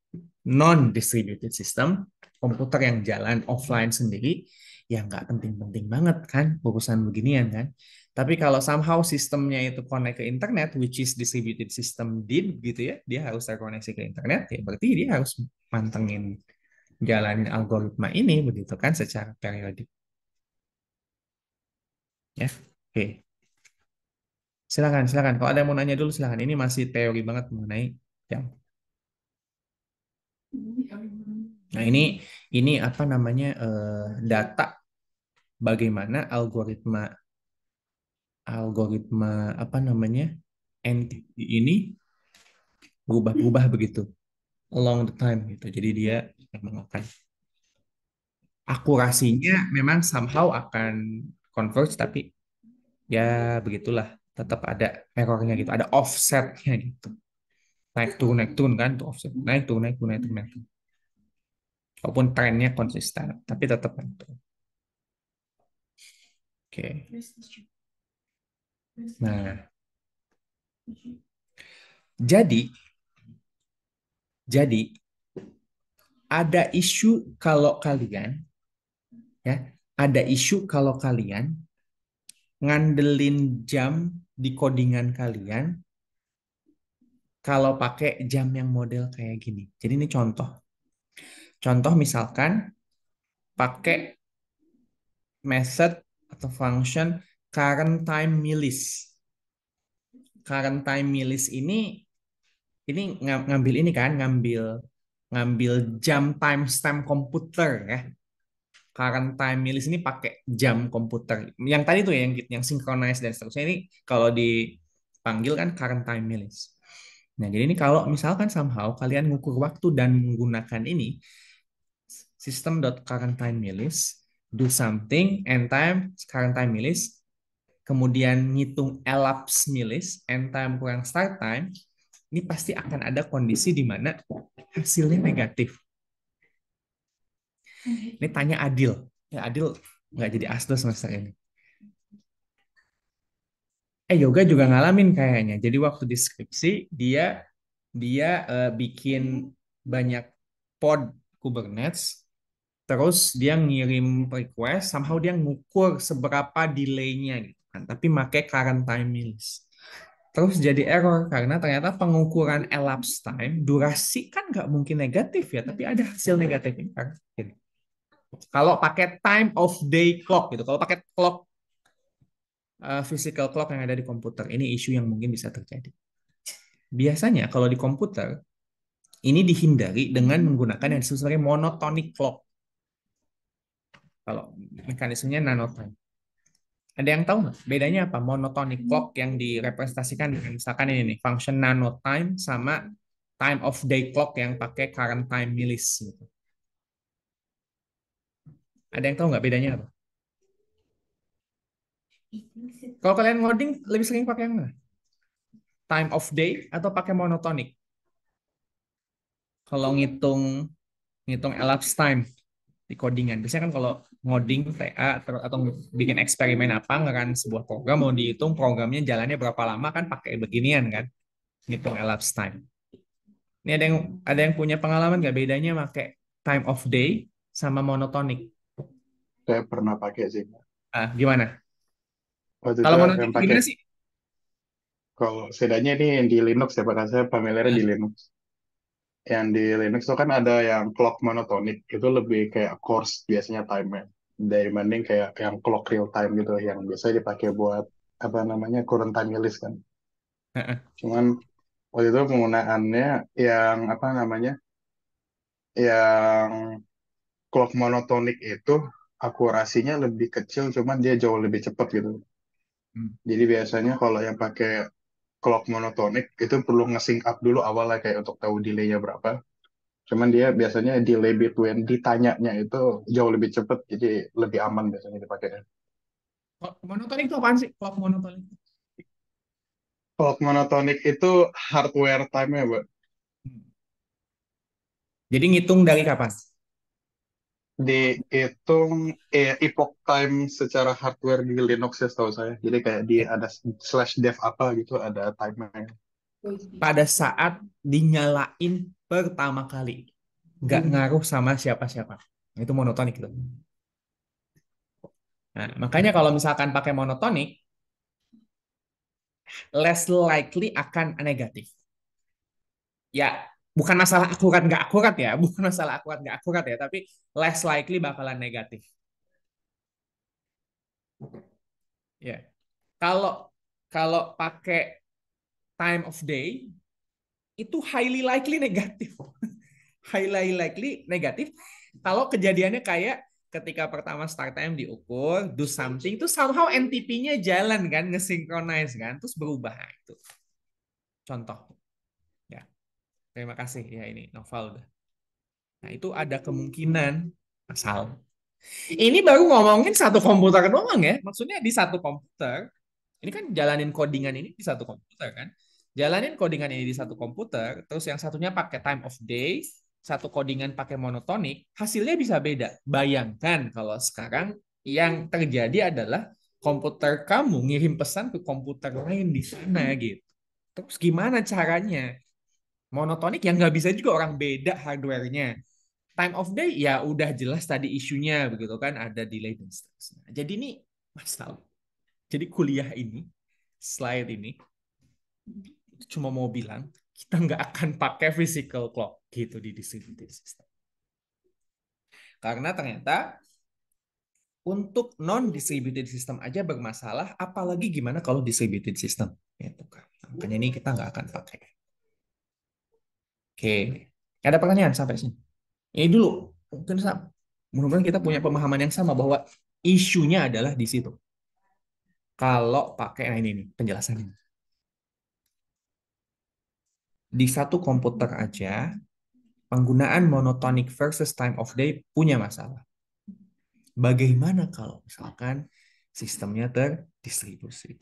non-distributed system, komputer yang jalan offline sendiri, ya nggak penting-penting banget kan urusan beginian kan. Tapi kalau somehow sistemnya itu connect ke internet, which is distributed system did gitu ya, dia harus terkoneksi ke internet, ya berarti dia harus mantengin jalanin algoritma ini begitu kan secara periodik. Ya. Oke, silakan, silakan. Kalau ada yang mau nanya dulu, silakan. Ini masih teori banget mengenai jam. Nah, ini ini apa namanya uh, data bagaimana algoritma algoritma apa namanya entity ini berubah-ubah begitu along the time gitu. Jadi dia memang akan akurasinya memang somehow akan converge tapi ya begitulah tetap ada errornya gitu ada offsetnya gitu naik turun naik turun kan tuh offset naik turun naik turun naik turun naik turun walaupun trennya konsisten tapi tetap naik turun oke okay. nah jadi jadi ada isu kalau kalian ya ada isu kalau kalian ngandelin jam di codingan kalian kalau pakai jam yang model kayak gini. Jadi ini contoh. Contoh misalkan pakai method atau function current time milis. Current time milis ini ini ngambil ini kan, ngambil ngambil jam timestamp komputer ya current time milis ini pakai jam komputer. Yang tadi tuh ya, yang gitu, yang synchronize dan seterusnya ini kalau dipanggil kan current time milis. Nah, jadi ini kalau misalkan somehow kalian ngukur waktu dan menggunakan ini current time milis do something end time current time milis kemudian ngitung elapse milis end time kurang start time ini pasti akan ada kondisi di mana hasilnya negatif Ini tanya Adil. Ya Adil nggak jadi asdos semester ini. Eh Yoga juga ngalamin kayaknya. Jadi waktu deskripsi dia dia uh, bikin banyak pod Kubernetes. Terus dia ngirim request, somehow dia ngukur seberapa delay-nya gitu kan. Tapi pakai current time list. Terus jadi error karena ternyata pengukuran elapsed time durasi kan nggak mungkin negatif ya, tapi ada hasil negatifnya. Gitu. Kalau pakai time of day clock gitu, kalau pakai clock eh, physical clock yang ada di komputer, ini isu yang mungkin bisa terjadi. Biasanya kalau di komputer ini dihindari dengan menggunakan yang disebut sebagai monotonic clock. Kalau mekanismenya nanotime. Ada yang tahu nggak bedanya apa monotonic clock yang direpresentasikan dengan misalkan ini nih function nanotime sama time of day clock yang pakai current time millis gitu. Ada yang tahu nggak bedanya apa? Kalau kalian ngoding lebih sering pakai yang mana? Time of day atau pakai monotonic? Kalau ngitung ngitung elapsed time di codingan. Biasanya kan kalau ngoding TA atau bikin eksperimen apa kan sebuah program mau dihitung programnya jalannya berapa lama kan pakai beginian kan. Ngitung elapsed time. Ini ada yang ada yang punya pengalaman nggak bedanya pakai time of day sama monotonic? Saya pernah pakai sih. Ah, gimana? Waktu Kalau saya pakai. sih? Kalau sedanya ini yang di Linux ya, Pak. Saya familiar di ah. Linux. Yang di Linux itu kan ada yang clock monotonic Itu lebih kayak course biasanya time Dari mending kayak yang clock real time gitu. Yang biasanya dipakai buat, apa namanya, current time list kan. Cuman waktu itu penggunaannya yang, apa namanya, yang clock monotonic itu akurasinya lebih kecil cuman dia jauh lebih cepat gitu. Hmm. Jadi biasanya kalau yang pakai clock monotonic itu perlu nge up dulu awalnya kayak untuk tahu delaynya berapa. Cuman dia biasanya delay between ditanyanya itu jauh lebih cepat jadi lebih aman biasanya dipakai. Clock monotonic itu apa sih? Clock monotonic? Clock monotonic itu hardware time-nya, bu? Hmm. Jadi ngitung dari kapan? dihitung eh, epoch time secara hardware di Linux ya setahu saya. Jadi kayak di iya. ada slash dev apa gitu ada timer. Pada saat dinyalain pertama kali, nggak hmm. ngaruh sama siapa-siapa. Itu monotonik gitu. Nah, makanya kalau misalkan pakai monotonik, less likely akan negatif. Ya, bukan masalah akurat nggak akurat ya, bukan masalah akurat nggak akurat ya, tapi less likely bakalan negatif. Ya, yeah. kalau kalau pakai time of day itu highly likely negatif, highly likely negatif. Kalau kejadiannya kayak ketika pertama start time diukur, do something, itu somehow NTP-nya jalan kan, ngesinkronize kan, terus berubah itu. Contoh. Terima kasih ya ini novel udah. Nah itu hmm. ada kemungkinan asal. Ini baru ngomongin satu komputer doang ya. Maksudnya di satu komputer. Ini kan jalanin codingan ini di satu komputer kan. Jalanin codingan ini di satu komputer. Terus yang satunya pakai time of day. Satu codingan pakai monotonik. Hasilnya bisa beda. Bayangkan kalau sekarang yang terjadi adalah komputer kamu ngirim pesan ke komputer lain di sana gitu. Terus gimana caranya? monotonik yang nggak bisa juga orang beda hardware-nya. Time of day ya udah jelas tadi isunya begitu kan ada delay dan seterusnya. Jadi ini masalah. Jadi kuliah ini slide ini cuma mau bilang kita nggak akan pakai physical clock gitu di distributed system. Karena ternyata untuk non distributed system aja bermasalah apalagi gimana kalau distributed system Itu kan makanya ini kita nggak akan pakai Oke. Ada pertanyaan sampai sini? Ini dulu. Mungkin sama. mudah kita punya pemahaman yang sama bahwa isunya adalah di situ. Kalau pakai nah ini nih penjelasannya. Di satu komputer aja penggunaan monotonic versus time of day punya masalah. Bagaimana kalau misalkan sistemnya terdistribusi?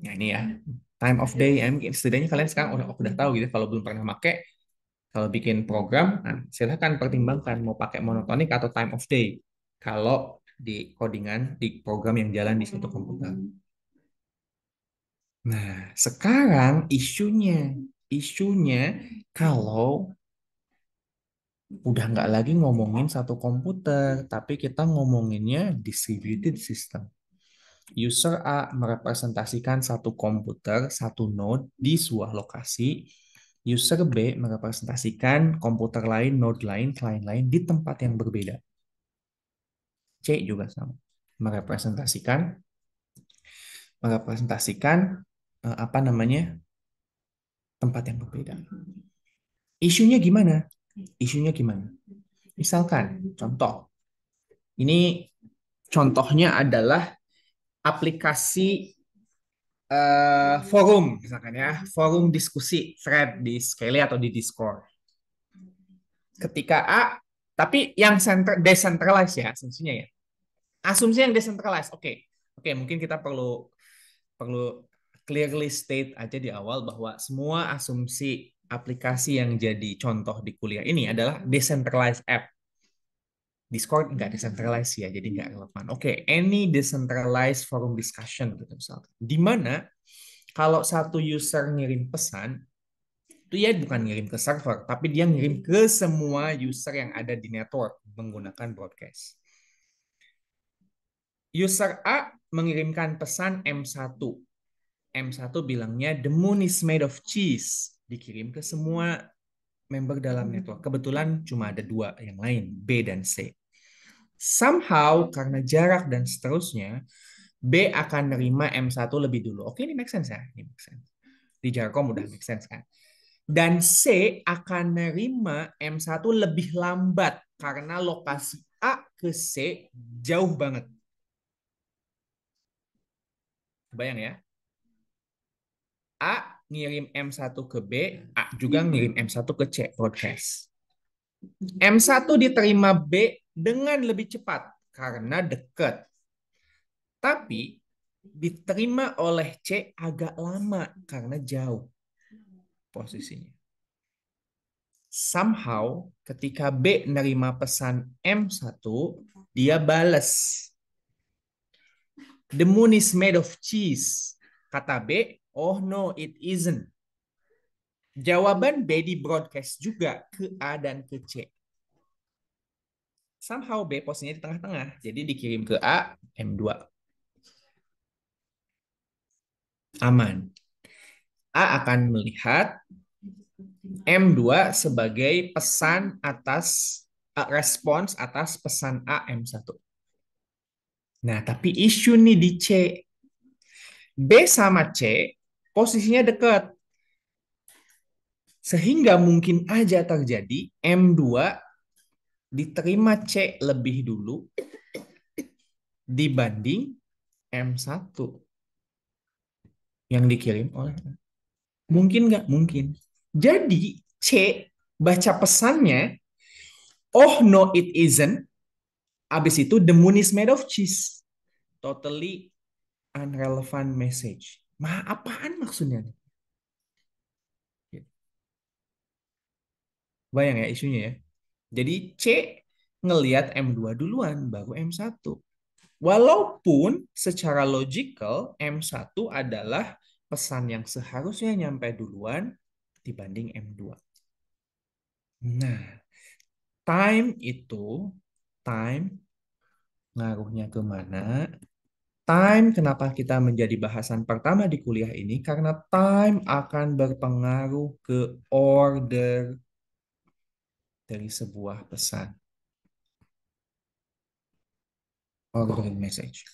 Nah ini ya, time of iya. day ya setidaknya kalian sekarang udah udah tahu gitu kalau belum pernah make kalau bikin program nah, silahkan pertimbangkan mau pakai monotonik atau time of day kalau di codingan di program yang jalan di satu komputer nah sekarang isunya isunya kalau udah nggak lagi ngomongin satu komputer tapi kita ngomonginnya distributed system user A merepresentasikan satu komputer, satu node di sebuah lokasi, user B merepresentasikan komputer lain, node lain, client lain di tempat yang berbeda. C juga sama, merepresentasikan merepresentasikan eh, apa namanya? tempat yang berbeda. Isunya gimana? Isunya gimana? Misalkan contoh. Ini contohnya adalah aplikasi uh, forum misalkan ya, forum diskusi thread di Scale atau di Discord. Ketika A, tapi yang center decentralized ya asumsinya ya. Asumsi yang decentralized. Oke. Okay. Oke, okay, mungkin kita perlu perlu clearly state aja di awal bahwa semua asumsi aplikasi yang jadi contoh di kuliah ini adalah decentralized app. Discord nggak decentralized ya, jadi nggak relevan. Oke, okay, any decentralized forum discussion gitu misalnya. Di mana kalau satu user ngirim pesan, itu ya bukan ngirim ke server, tapi dia ngirim ke semua user yang ada di network menggunakan broadcast. User A mengirimkan pesan M1. M1 bilangnya the moon is made of cheese. Dikirim ke semua member dalam hmm. network. Kebetulan cuma ada dua yang lain, B dan C somehow karena jarak dan seterusnya B akan nerima M1 lebih dulu. Oke, ini make sense ya? Ini make sense. Di Jarkom udah make sense kan? Dan C akan nerima M1 lebih lambat karena lokasi A ke C jauh banget. Bayang ya. A ngirim M1 ke B, A juga ngirim M1 ke C, broadcast. M1 diterima B dengan lebih cepat karena dekat. Tapi diterima oleh C agak lama karena jauh posisinya. Somehow ketika B nerima pesan M1, dia bales. The moon is made of cheese. Kata B, oh no it isn't. Jawaban B di broadcast juga ke A dan ke C somehow B posisinya di tengah-tengah. Jadi dikirim ke A, M2. Aman. A akan melihat M2 sebagai pesan atas uh, respons atas pesan A M1. Nah, tapi isu nih di C. B sama C posisinya dekat. Sehingga mungkin aja terjadi M2 diterima C lebih dulu dibanding M1 yang dikirim oleh Mungkin nggak? Mungkin. Jadi C baca pesannya, oh no it isn't. Abis itu the moon is made of cheese. Totally unrelevant message. Ma, apaan maksudnya? Gitu. Bayang ya isunya ya. Jadi C ngelihat M2 duluan baru M1. Walaupun secara logical M1 adalah pesan yang seharusnya nyampe duluan dibanding M2. Nah, time itu time ngaruhnya kemana? Time kenapa kita menjadi bahasan pertama di kuliah ini? Karena time akan berpengaruh ke order dari sebuah pesan or oh, gitu. message.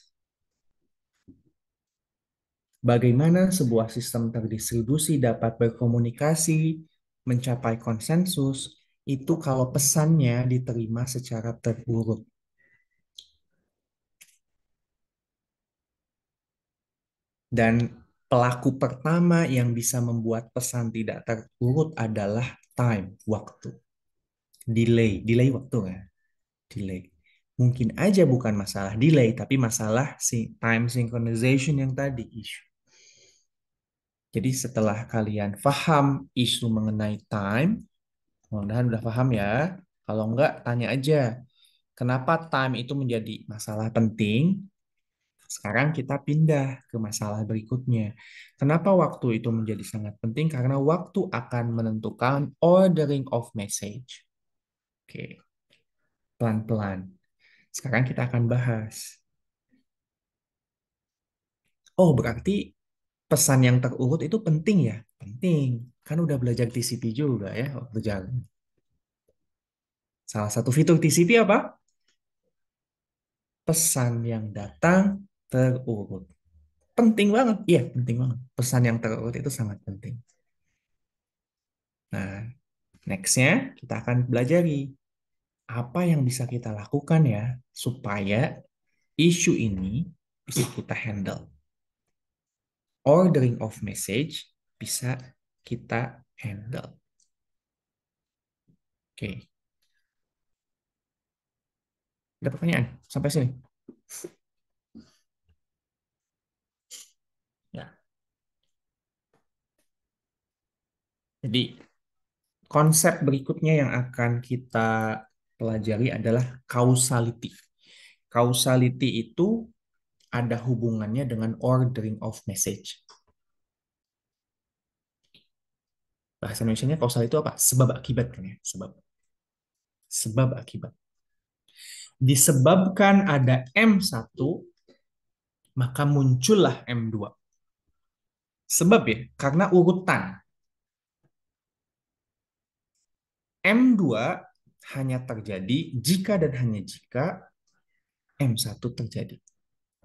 Bagaimana sebuah sistem terdistribusi dapat berkomunikasi, mencapai konsensus, itu kalau pesannya diterima secara terburuk. Dan pelaku pertama yang bisa membuat pesan tidak terurut adalah time, waktu delay, delay waktu kan? Delay. Mungkin aja bukan masalah delay, tapi masalah si time synchronization yang tadi isu. Jadi setelah kalian paham isu mengenai time, mudah-mudahan udah paham ya. Kalau enggak, tanya aja. Kenapa time itu menjadi masalah penting? Sekarang kita pindah ke masalah berikutnya. Kenapa waktu itu menjadi sangat penting? Karena waktu akan menentukan ordering of message. Oke, pelan-pelan. Sekarang kita akan bahas. Oh, berarti pesan yang terurut itu penting ya? Penting. Kan udah belajar TCP juga ya waktu jalan. Salah satu fitur TCP apa? Pesan yang datang terurut. Penting banget. Iya, penting banget. Pesan yang terurut itu sangat penting. Nah, Nextnya, kita akan belajar apa yang bisa kita lakukan ya supaya isu ini bisa kita handle. Ordering of message bisa kita handle. Oke. Okay. Ada pertanyaan sampai sini? Ya. Jadi konsep berikutnya yang akan kita pelajari adalah causality. Causality itu ada hubungannya dengan ordering of message. Bahasa Indonesia-nya kausal itu apa? Sebab akibat kan ya, sebab. Sebab akibat. Disebabkan ada M1, maka muncullah M2. Sebab ya, karena urutan. M2 hanya terjadi jika dan hanya jika M1 terjadi.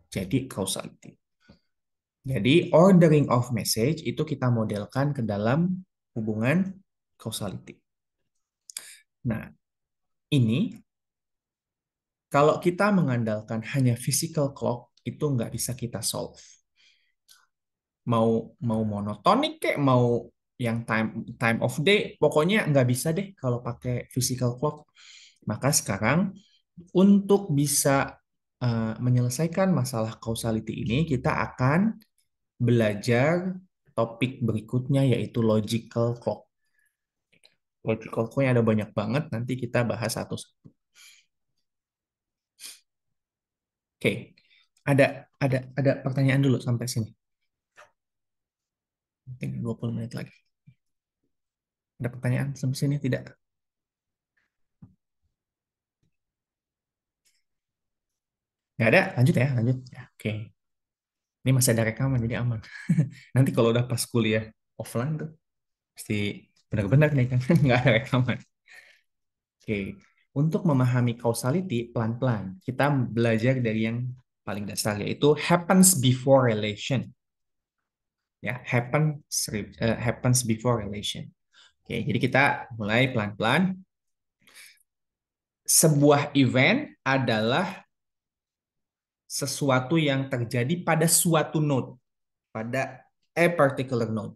Jadi causality. Jadi ordering of message itu kita modelkan ke dalam hubungan causality. Nah, ini kalau kita mengandalkan hanya physical clock itu nggak bisa kita solve. Mau mau monotonik kayak mau yang time time of day pokoknya nggak bisa deh kalau pakai physical clock. Maka sekarang untuk bisa uh, menyelesaikan masalah causality ini kita akan belajar topik berikutnya yaitu logical clock. Logical clocknya ada banyak banget, nanti kita bahas satu-satu. Oke, ada ada ada pertanyaan dulu sampai sini. 20 menit lagi. Ada pertanyaan sampai sini tidak? Nggak ada? Lanjut ya, lanjut. Ya, oke. Ini masih ada rekaman, jadi aman. Nanti kalau udah pas kuliah offline tuh, pasti benar-benar nih kan, nggak ada rekaman. Oke, untuk memahami causality pelan-pelan, kita belajar dari yang paling dasar, yaitu happens before relation. Ya, happens, uh, happens before relation. Oke, jadi kita mulai pelan-pelan. Sebuah event adalah sesuatu yang terjadi pada suatu node, pada a particular node.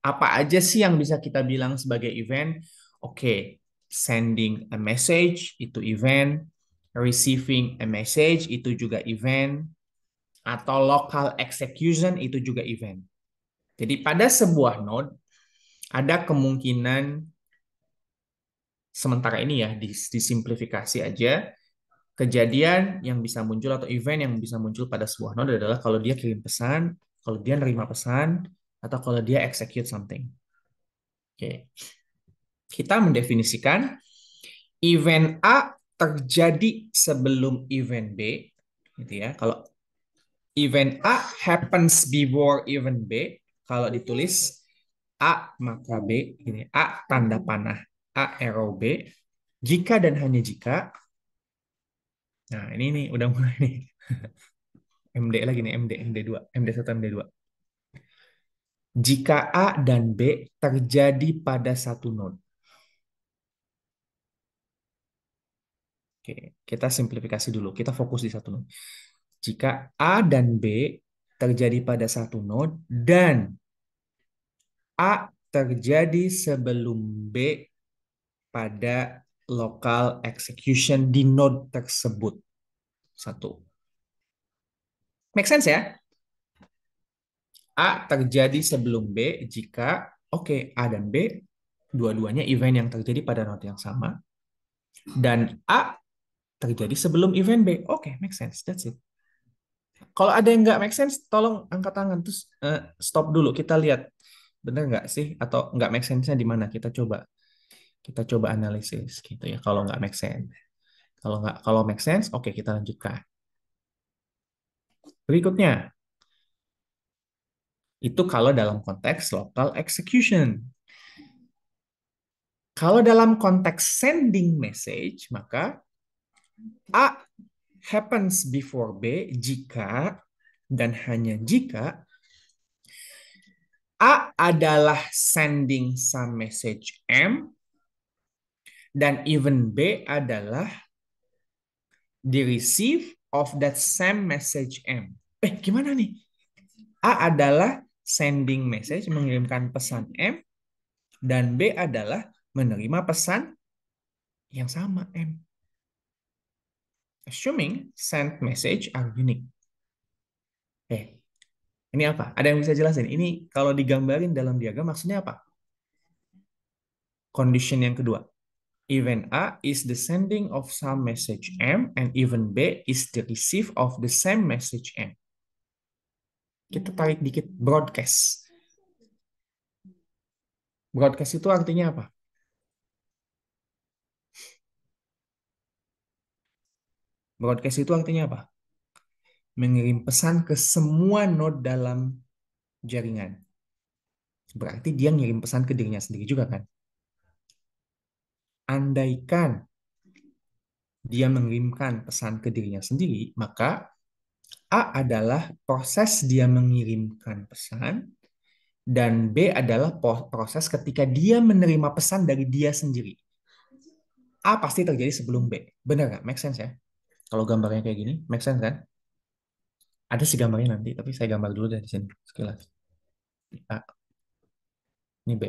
Apa aja sih yang bisa kita bilang sebagai event? Oke, sending a message itu event, receiving a message itu juga event, atau local execution itu juga event. Jadi pada sebuah node ada kemungkinan sementara ini ya disimplifikasi aja kejadian yang bisa muncul atau event yang bisa muncul pada sebuah node adalah kalau dia kirim pesan, kalau dia nerima pesan, atau kalau dia execute something. Oke. Kita mendefinisikan event A terjadi sebelum event B, gitu ya. Kalau event A happens before event B, kalau ditulis A maka B ini A tanda panah A arrow B jika dan hanya jika nah ini nih udah mulai nih MD lagi nih MD MD2 MD1 MD2 jika A dan B terjadi pada satu node Oke, kita simplifikasi dulu. Kita fokus di satu node. Jika A dan B terjadi pada satu node dan A terjadi sebelum B pada local execution di node tersebut. Satu. Make sense ya? A terjadi sebelum B jika, oke, okay, A dan B, dua-duanya event yang terjadi pada node yang sama. Dan A terjadi sebelum event B. Oke, okay, make sense. That's it. Kalau ada yang nggak make sense, tolong angkat tangan. Terus uh, stop dulu, kita lihat bener nggak sih atau nggak make sense-nya di mana kita coba kita coba analisis gitu ya kalau nggak make sense kalau nggak kalau make sense oke okay, kita lanjutkan berikutnya itu kalau dalam konteks local execution kalau dalam konteks sending message maka A happens before B jika dan hanya jika A adalah sending some message M dan even B adalah the receive of that same message M. Eh, gimana nih? A adalah sending message, mengirimkan pesan M. Dan B adalah menerima pesan yang sama M. Assuming sent message are unique. Eh, ini apa? Ada yang bisa jelasin? Ini kalau digambarin dalam diagram maksudnya apa? Condition yang kedua. Event A is the sending of some message M and event B is the receive of the same message M. Kita tarik dikit broadcast. Broadcast itu artinya apa? Broadcast itu artinya apa? mengirim pesan ke semua node dalam jaringan. Berarti dia ngirim pesan ke dirinya sendiri juga kan? Andaikan dia mengirimkan pesan ke dirinya sendiri, maka A adalah proses dia mengirimkan pesan, dan B adalah proses ketika dia menerima pesan dari dia sendiri. A pasti terjadi sebelum B. Benar nggak? Make sense ya? Kalau gambarnya kayak gini, make sense kan? Ada sih gambarnya nanti, tapi saya gambar dulu dari di sini sekilas. A. Ini B.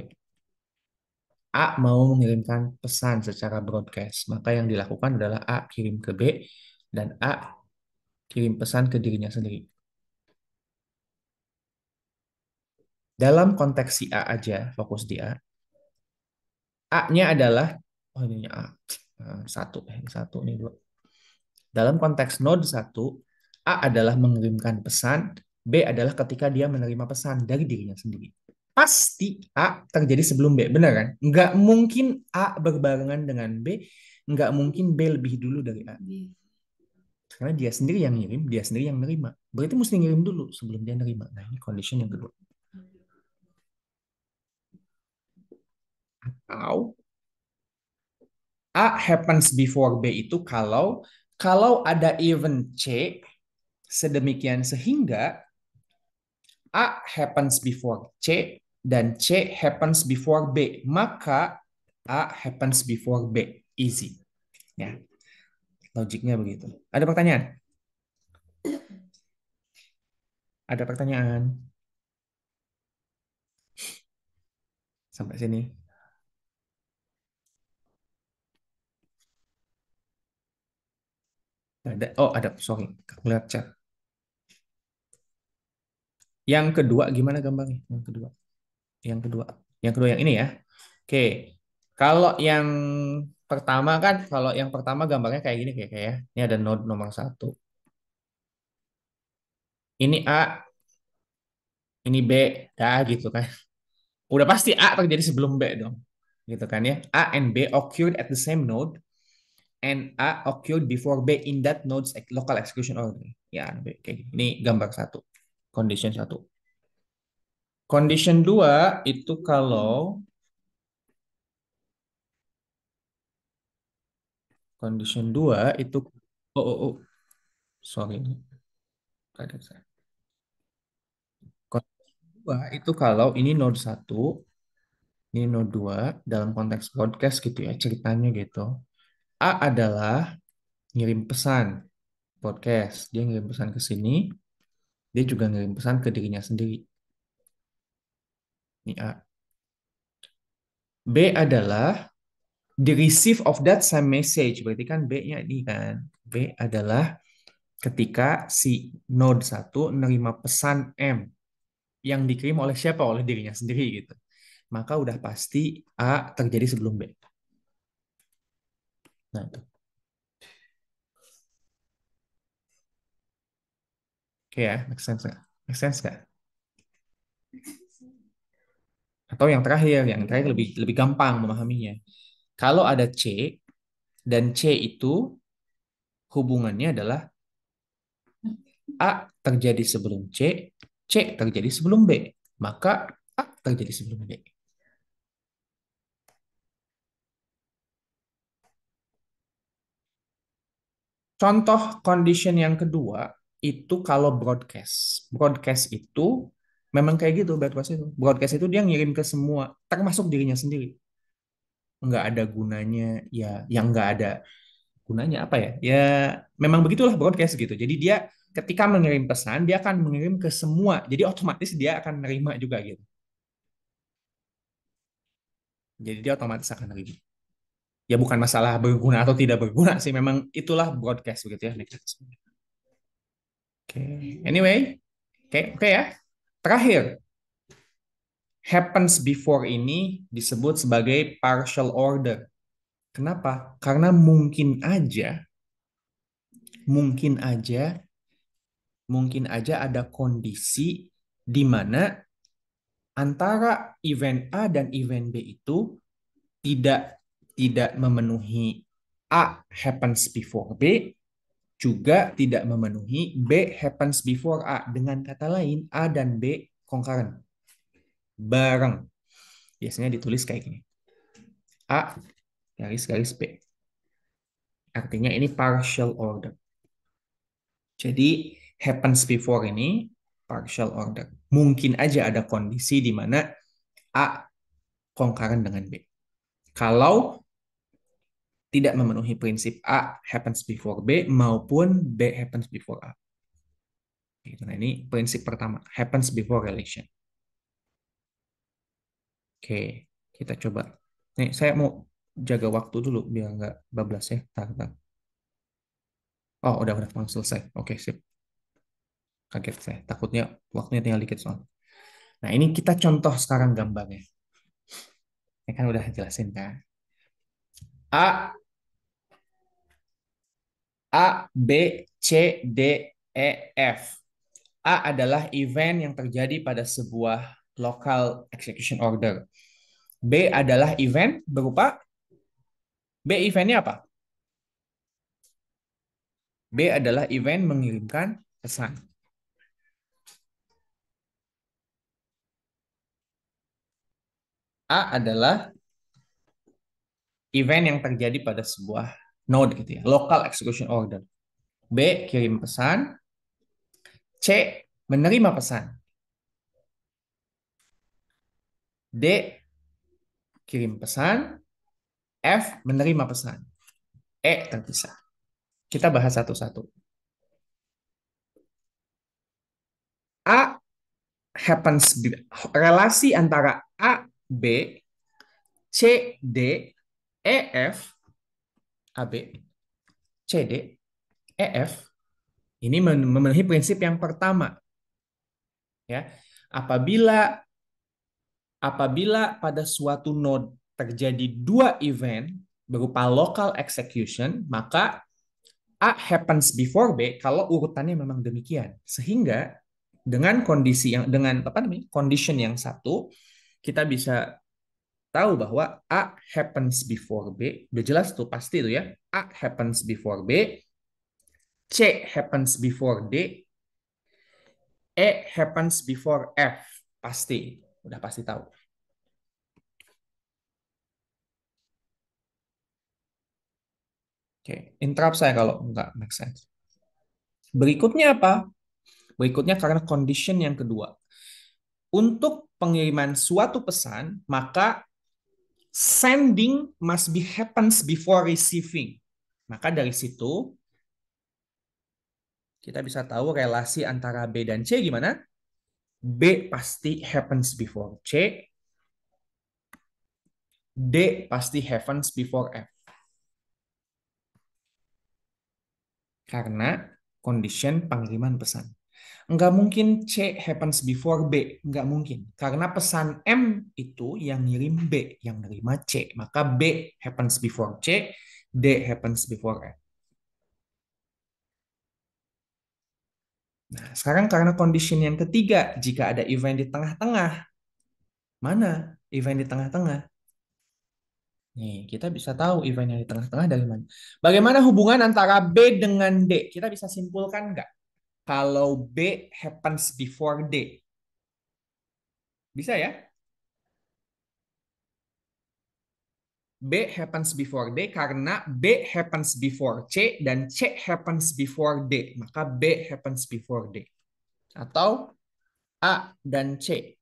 A mau mengirimkan pesan secara broadcast, maka yang dilakukan adalah A kirim ke B dan A kirim pesan ke dirinya sendiri. Dalam konteks si A aja, fokus di A. A-nya adalah, oh ini A, nah, satu, ini eh, satu, ini dua. Dalam konteks node satu, A adalah mengirimkan pesan, B adalah ketika dia menerima pesan dari dirinya sendiri. Pasti A terjadi sebelum B, benar kan? Nggak mungkin A berbarengan dengan B, nggak mungkin B lebih dulu dari A. Iya. Karena dia sendiri yang ngirim, dia sendiri yang nerima. Berarti mesti ngirim dulu sebelum dia nerima. Nah ini condition yang kedua. Atau A happens before B itu kalau kalau ada event C Sedemikian sehingga A happens before C dan C happens before B. Maka A happens before B. Easy. Ya. Logiknya begitu. Ada pertanyaan? Ada pertanyaan? Sampai sini. Ada, oh ada, sorry, lihat chat. Yang kedua gimana gampangnya? Yang kedua. Yang kedua. Yang kedua yang ini ya. Oke. Kalau yang pertama kan kalau yang pertama gambarnya kayak gini kayak kayak ya. ini ada node nomor satu ini a ini b dah ya, gitu kan udah pasti a terjadi sebelum b dong gitu kan ya a and b occurred at the same node and a occurred before b in that node's local execution order ya b kayak gini ini gambar satu Condition satu, Condition dua itu kalau Condition dua itu oh oh, oh. sorry. Ada saya. Condition dua itu kalau ini node 1 ini node 2 dalam konteks podcast gitu ya ceritanya gitu. A adalah ngirim pesan podcast. Dia ngirim pesan ke sini dia juga ngirim pesan ke dirinya sendiri. Ini A. B adalah the receive of that same message. Berarti kan B-nya ini kan. B adalah ketika si node 1 menerima pesan M yang dikirim oleh siapa? Oleh dirinya sendiri gitu. Maka udah pasti A terjadi sebelum B. Nah, itu. Oke ya, make sense gak? Make sense nggak? Atau yang terakhir, yang terakhir lebih lebih gampang memahaminya. Kalau ada C dan C itu hubungannya adalah A terjadi sebelum C, C terjadi sebelum B, maka A terjadi sebelum B. Contoh condition yang kedua itu kalau broadcast. Broadcast itu memang kayak gitu Bad itu. Broadcast itu dia ngirim ke semua, termasuk dirinya sendiri. Enggak ada gunanya, ya yang nggak ada gunanya apa ya? Ya memang begitulah broadcast gitu. Jadi dia ketika mengirim pesan, dia akan mengirim ke semua. Jadi otomatis dia akan nerima juga gitu. Jadi dia otomatis akan nerima. Ya bukan masalah berguna atau tidak berguna sih. Memang itulah broadcast begitu ya mekanismenya okay. anyway oke okay, okay ya terakhir happens before ini disebut sebagai partial order kenapa karena mungkin aja mungkin aja mungkin aja ada kondisi di mana antara event A dan event B itu tidak tidak memenuhi A happens before B juga tidak memenuhi B happens before A. Dengan kata lain, A dan B concurrent. Bareng. Biasanya ditulis kayak gini. A garis-garis B. Artinya ini partial order. Jadi happens before ini partial order. Mungkin aja ada kondisi di mana A concurrent dengan B. Kalau tidak memenuhi prinsip A happens before B maupun B happens before A. Nah ini prinsip pertama, happens before relation. Oke, kita coba. Nih, saya mau jaga waktu dulu biar nggak bablas ya. Bentar, bentar. Oh, udah udah langsung selesai. Oke, sip. Kaget saya. Takutnya waktunya tinggal dikit soal. Nah, ini kita contoh sekarang gambarnya. Ini kan udah jelasin kan. A A, B, C, D, E, F. A adalah event yang terjadi pada sebuah local execution order. B adalah event berupa B eventnya apa? B adalah event mengirimkan pesan. A adalah event yang terjadi pada sebuah node gitu ya, local execution order. B kirim pesan, C menerima pesan. D kirim pesan, F menerima pesan, E terpisah. Kita bahas satu-satu. A happens relasi antara A, B, C, D, E, F AB, CD, EF ini memenuhi prinsip yang pertama. Ya, apabila apabila pada suatu node terjadi dua event berupa local execution, maka A happens before B kalau urutannya memang demikian. Sehingga dengan kondisi yang dengan apa namanya? condition yang satu, kita bisa tahu bahwa A happens before B. Udah jelas tuh pasti itu ya. A happens before B. C happens before D. E happens before F. Pasti. Udah pasti tahu. Oke, okay. interrupt saya kalau nggak make sense. Berikutnya apa? Berikutnya karena condition yang kedua. Untuk pengiriman suatu pesan, maka sending must be happens before receiving. Maka dari situ kita bisa tahu relasi antara B dan C gimana? B pasti happens before C. D pasti happens before F. Karena condition pengiriman pesan. Nggak mungkin C happens before B. Nggak mungkin. Karena pesan M itu yang ngirim B, yang nerima C. Maka B happens before C, D happens before M. Nah, sekarang karena condition yang ketiga, jika ada event di tengah-tengah, mana event di tengah-tengah? Nih, kita bisa tahu event yang di tengah-tengah dari mana. Bagaimana hubungan antara B dengan D? Kita bisa simpulkan nggak? kalau B happens before D. Bisa ya? B happens before D karena B happens before C dan C happens before D. Maka B happens before D. Atau A dan C.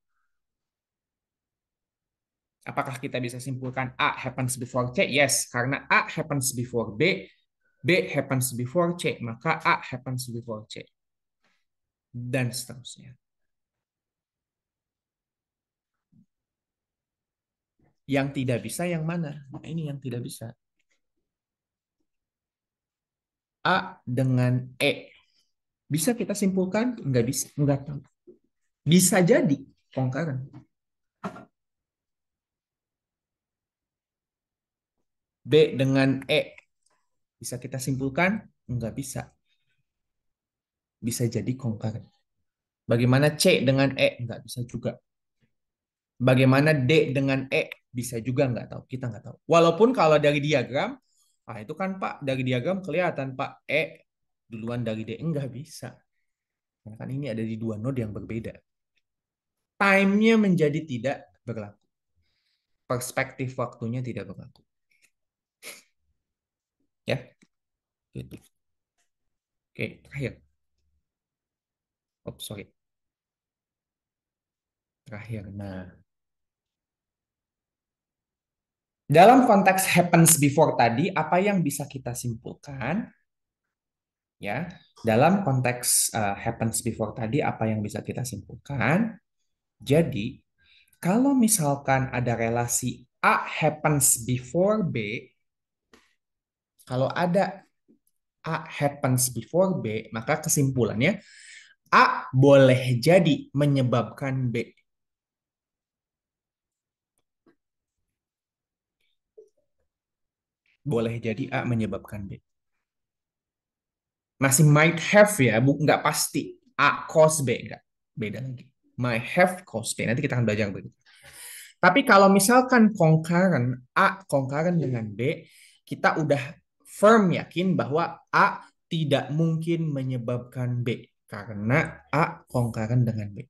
Apakah kita bisa simpulkan A happens before C? Yes, karena A happens before B, B happens before C, maka A happens before C dan seterusnya. Yang tidak bisa yang mana? Nah, ini yang tidak bisa. A dengan E. Bisa kita simpulkan? Enggak bisa. Enggak tahu. Bisa jadi Pongkaran. B dengan E. Bisa kita simpulkan? Enggak bisa bisa jadi concurrent. Bagaimana C dengan E? Nggak bisa juga. Bagaimana D dengan E? Bisa juga nggak tahu. Kita nggak tahu. Walaupun kalau dari diagram, ah itu kan Pak, dari diagram kelihatan Pak, E duluan dari D. Nggak bisa. Karena kan ini ada di dua node yang berbeda. Time-nya menjadi tidak berlaku. Perspektif waktunya tidak berlaku. ya. Gitu. Oke, terakhir oh, sorry terakhir nah dalam konteks happens before tadi apa yang bisa kita simpulkan ya dalam konteks uh, happens before tadi apa yang bisa kita simpulkan jadi kalau misalkan ada relasi A happens before B kalau ada A happens before B maka kesimpulannya A boleh jadi menyebabkan B. Boleh jadi A menyebabkan B. Masih might have ya, bu, nggak pasti. A cause B, nggak. Beda lagi. Might have cause B. Nanti kita akan belajar begitu. Tapi kalau misalkan concurrent, A concurrent dengan B, kita udah firm yakin bahwa A tidak mungkin menyebabkan B. Karena A kongkaran dengan B.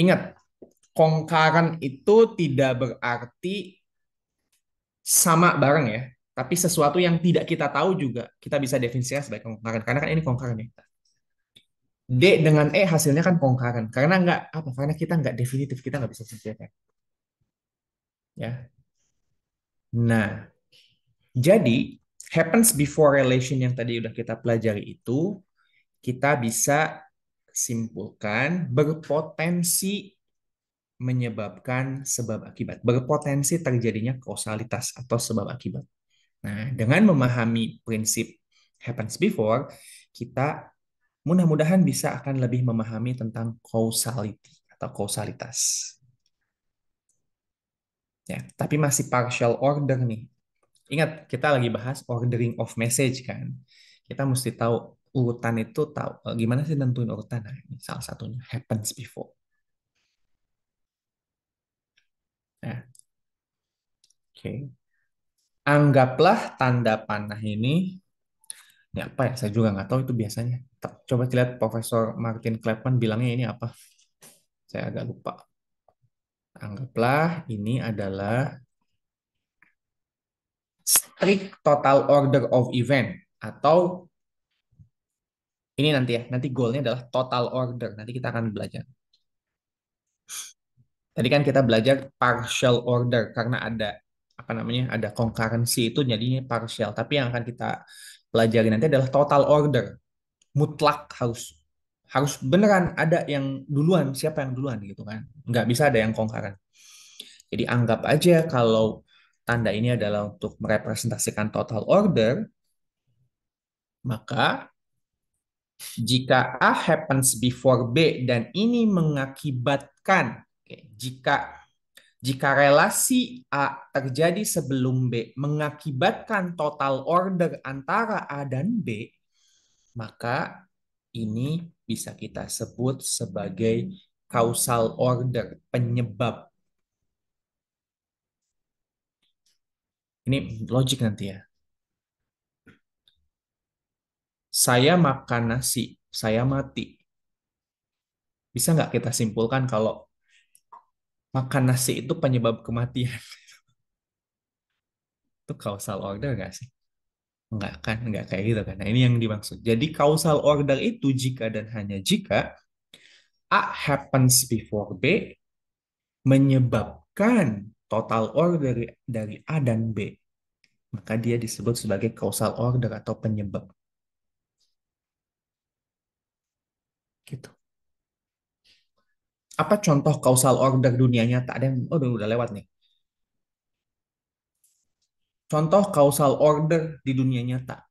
Ingat, kongkaran itu tidak berarti sama bareng ya. Tapi sesuatu yang tidak kita tahu juga kita bisa definisikan sebagai kongkaran. Karena kan ini kongkaran ya. D dengan E hasilnya kan kongkaran. Karena nggak apa? Karena kita nggak definitif, kita nggak bisa singkirkan. Ya. Nah, jadi happens before relation yang tadi udah kita pelajari itu kita bisa simpulkan berpotensi menyebabkan sebab akibat, berpotensi terjadinya kausalitas atau sebab akibat. Nah, dengan memahami prinsip happens before, kita mudah-mudahan bisa akan lebih memahami tentang causality atau kausalitas. Ya, tapi masih partial order nih. Ingat, kita lagi bahas ordering of message kan. Kita mesti tahu urutan itu tahu eh, gimana sih nentuin urutan? Nah, ini salah satunya happens before. Nah, oke. Okay. Anggaplah tanda panah ini ini ya, apa ya? Saya juga nggak tahu itu biasanya. Coba lihat Profesor Martin Kleppman bilangnya ini apa? Saya agak lupa. Anggaplah ini adalah strict total order of event atau ini nanti ya, nanti goalnya adalah total order. Nanti kita akan belajar. Tadi kan kita belajar partial order karena ada apa namanya ada konkurensi itu jadinya partial. Tapi yang akan kita pelajari nanti adalah total order. Mutlak harus harus beneran ada yang duluan siapa yang duluan gitu kan. Nggak bisa ada yang konkuren Jadi anggap aja kalau tanda ini adalah untuk merepresentasikan total order, maka jika A happens before B dan ini mengakibatkan okay, jika jika relasi A terjadi sebelum B mengakibatkan total order antara A dan B, maka ini bisa kita sebut sebagai causal order, penyebab. Ini logik nanti ya. saya makan nasi, saya mati. Bisa nggak kita simpulkan kalau makan nasi itu penyebab kematian? itu causal order nggak sih? Nggak kan, nggak kayak gitu kan. Nah ini yang dimaksud. Jadi causal order itu jika dan hanya jika A happens before B menyebabkan total order dari A dan B. Maka dia disebut sebagai causal order atau penyebab. gitu apa contoh kausal order dunia nyata ada yang oh, udah, lewat nih contoh kausal order di dunia nyata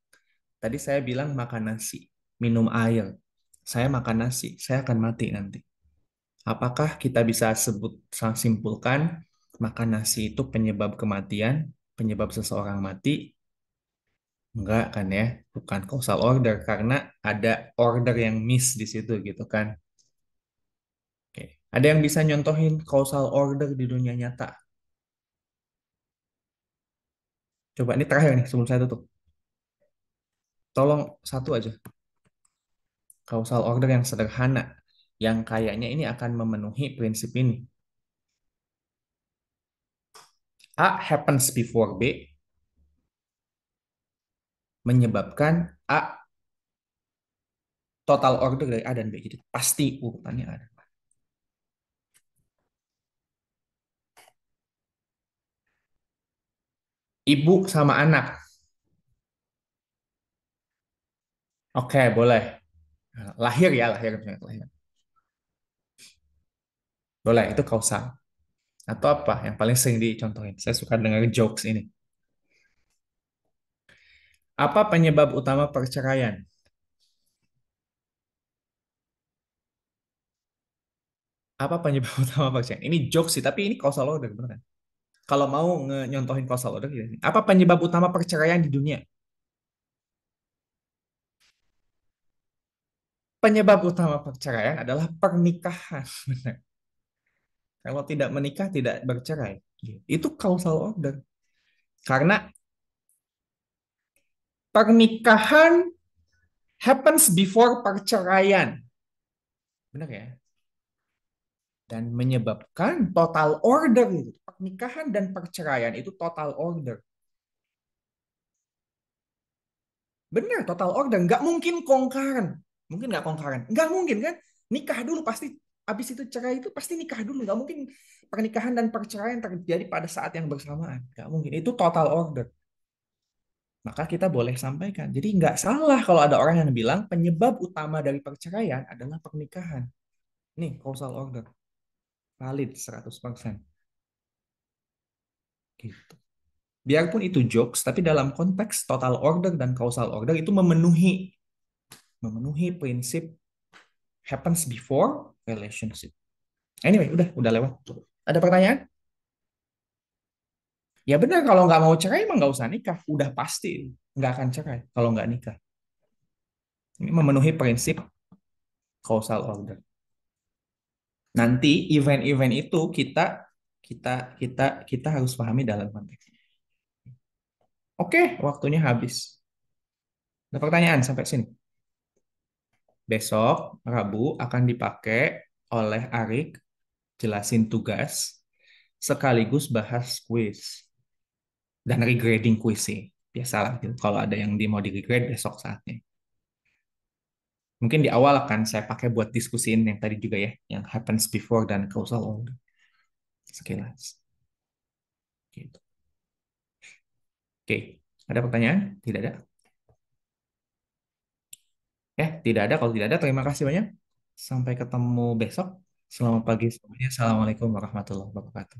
tadi saya bilang makan nasi minum air saya makan nasi saya akan mati nanti apakah kita bisa sebut simpulkan makan nasi itu penyebab kematian penyebab seseorang mati Enggak kan ya, bukan causal order karena ada order yang miss di situ gitu kan. Oke, ada yang bisa nyontohin causal order di dunia nyata? Coba ini terakhir nih sebelum saya tutup. Tolong satu aja. Causal order yang sederhana yang kayaknya ini akan memenuhi prinsip ini. A happens before B, menyebabkan A total order dari A dan B. Jadi gitu. pasti urutannya ada Ibu sama anak. Oke, boleh. Lahir ya, lahir. lahir. Boleh, itu kausal. Atau apa yang paling sering dicontohin. Saya suka dengar jokes ini. Apa penyebab utama perceraian? Apa penyebab utama perceraian? Ini jokes sih, tapi ini causal order, bener kan? Kalau mau nyontohin causal order, apa penyebab utama perceraian di dunia? Penyebab utama perceraian adalah pernikahan, Bener. Kalau tidak menikah, tidak bercerai. Gitu. Itu causal order. Karena pernikahan happens before perceraian. Benar ya? Dan menyebabkan total order. Pernikahan dan perceraian itu total order. Benar, total order. Nggak mungkin kongkaran. Mungkin nggak kongkaran. Nggak mungkin kan? Nikah dulu pasti. Habis itu cerai itu pasti nikah dulu. Nggak mungkin pernikahan dan perceraian terjadi pada saat yang bersamaan. Nggak mungkin. Itu total order maka kita boleh sampaikan. Jadi nggak salah kalau ada orang yang bilang penyebab utama dari perceraian adalah pernikahan. Nih, causal order. Valid 100%. Gitu. Biarpun itu jokes, tapi dalam konteks total order dan causal order itu memenuhi memenuhi prinsip happens before relationship. Anyway, udah udah lewat. Ada pertanyaan? Ya benar kalau nggak mau cerai emang nggak usah nikah, udah pasti nggak akan cerai kalau nggak nikah. Ini memenuhi prinsip causal order. Nanti event-event itu kita kita kita kita harus pahami dalam konteks. Oke, waktunya habis. Ada pertanyaan sampai sini? Besok Rabu akan dipakai oleh Arik jelasin tugas sekaligus bahas kuis dan regrading quiz sih biasalah gitu. kalau ada yang di mau di regrade besok saatnya mungkin di awal kan saya pakai buat diskusiin yang tadi juga ya yang happens before dan causal only sekilas gitu oke ada pertanyaan tidak ada ya tidak ada kalau tidak ada terima kasih banyak sampai ketemu besok selamat pagi semuanya assalamualaikum warahmatullahi wabarakatuh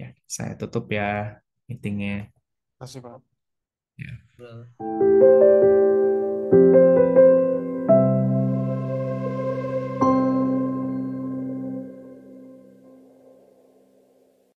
Ya, saya tutup ya meetingnya. Terima kasih Pak. Ya. Well. Nah.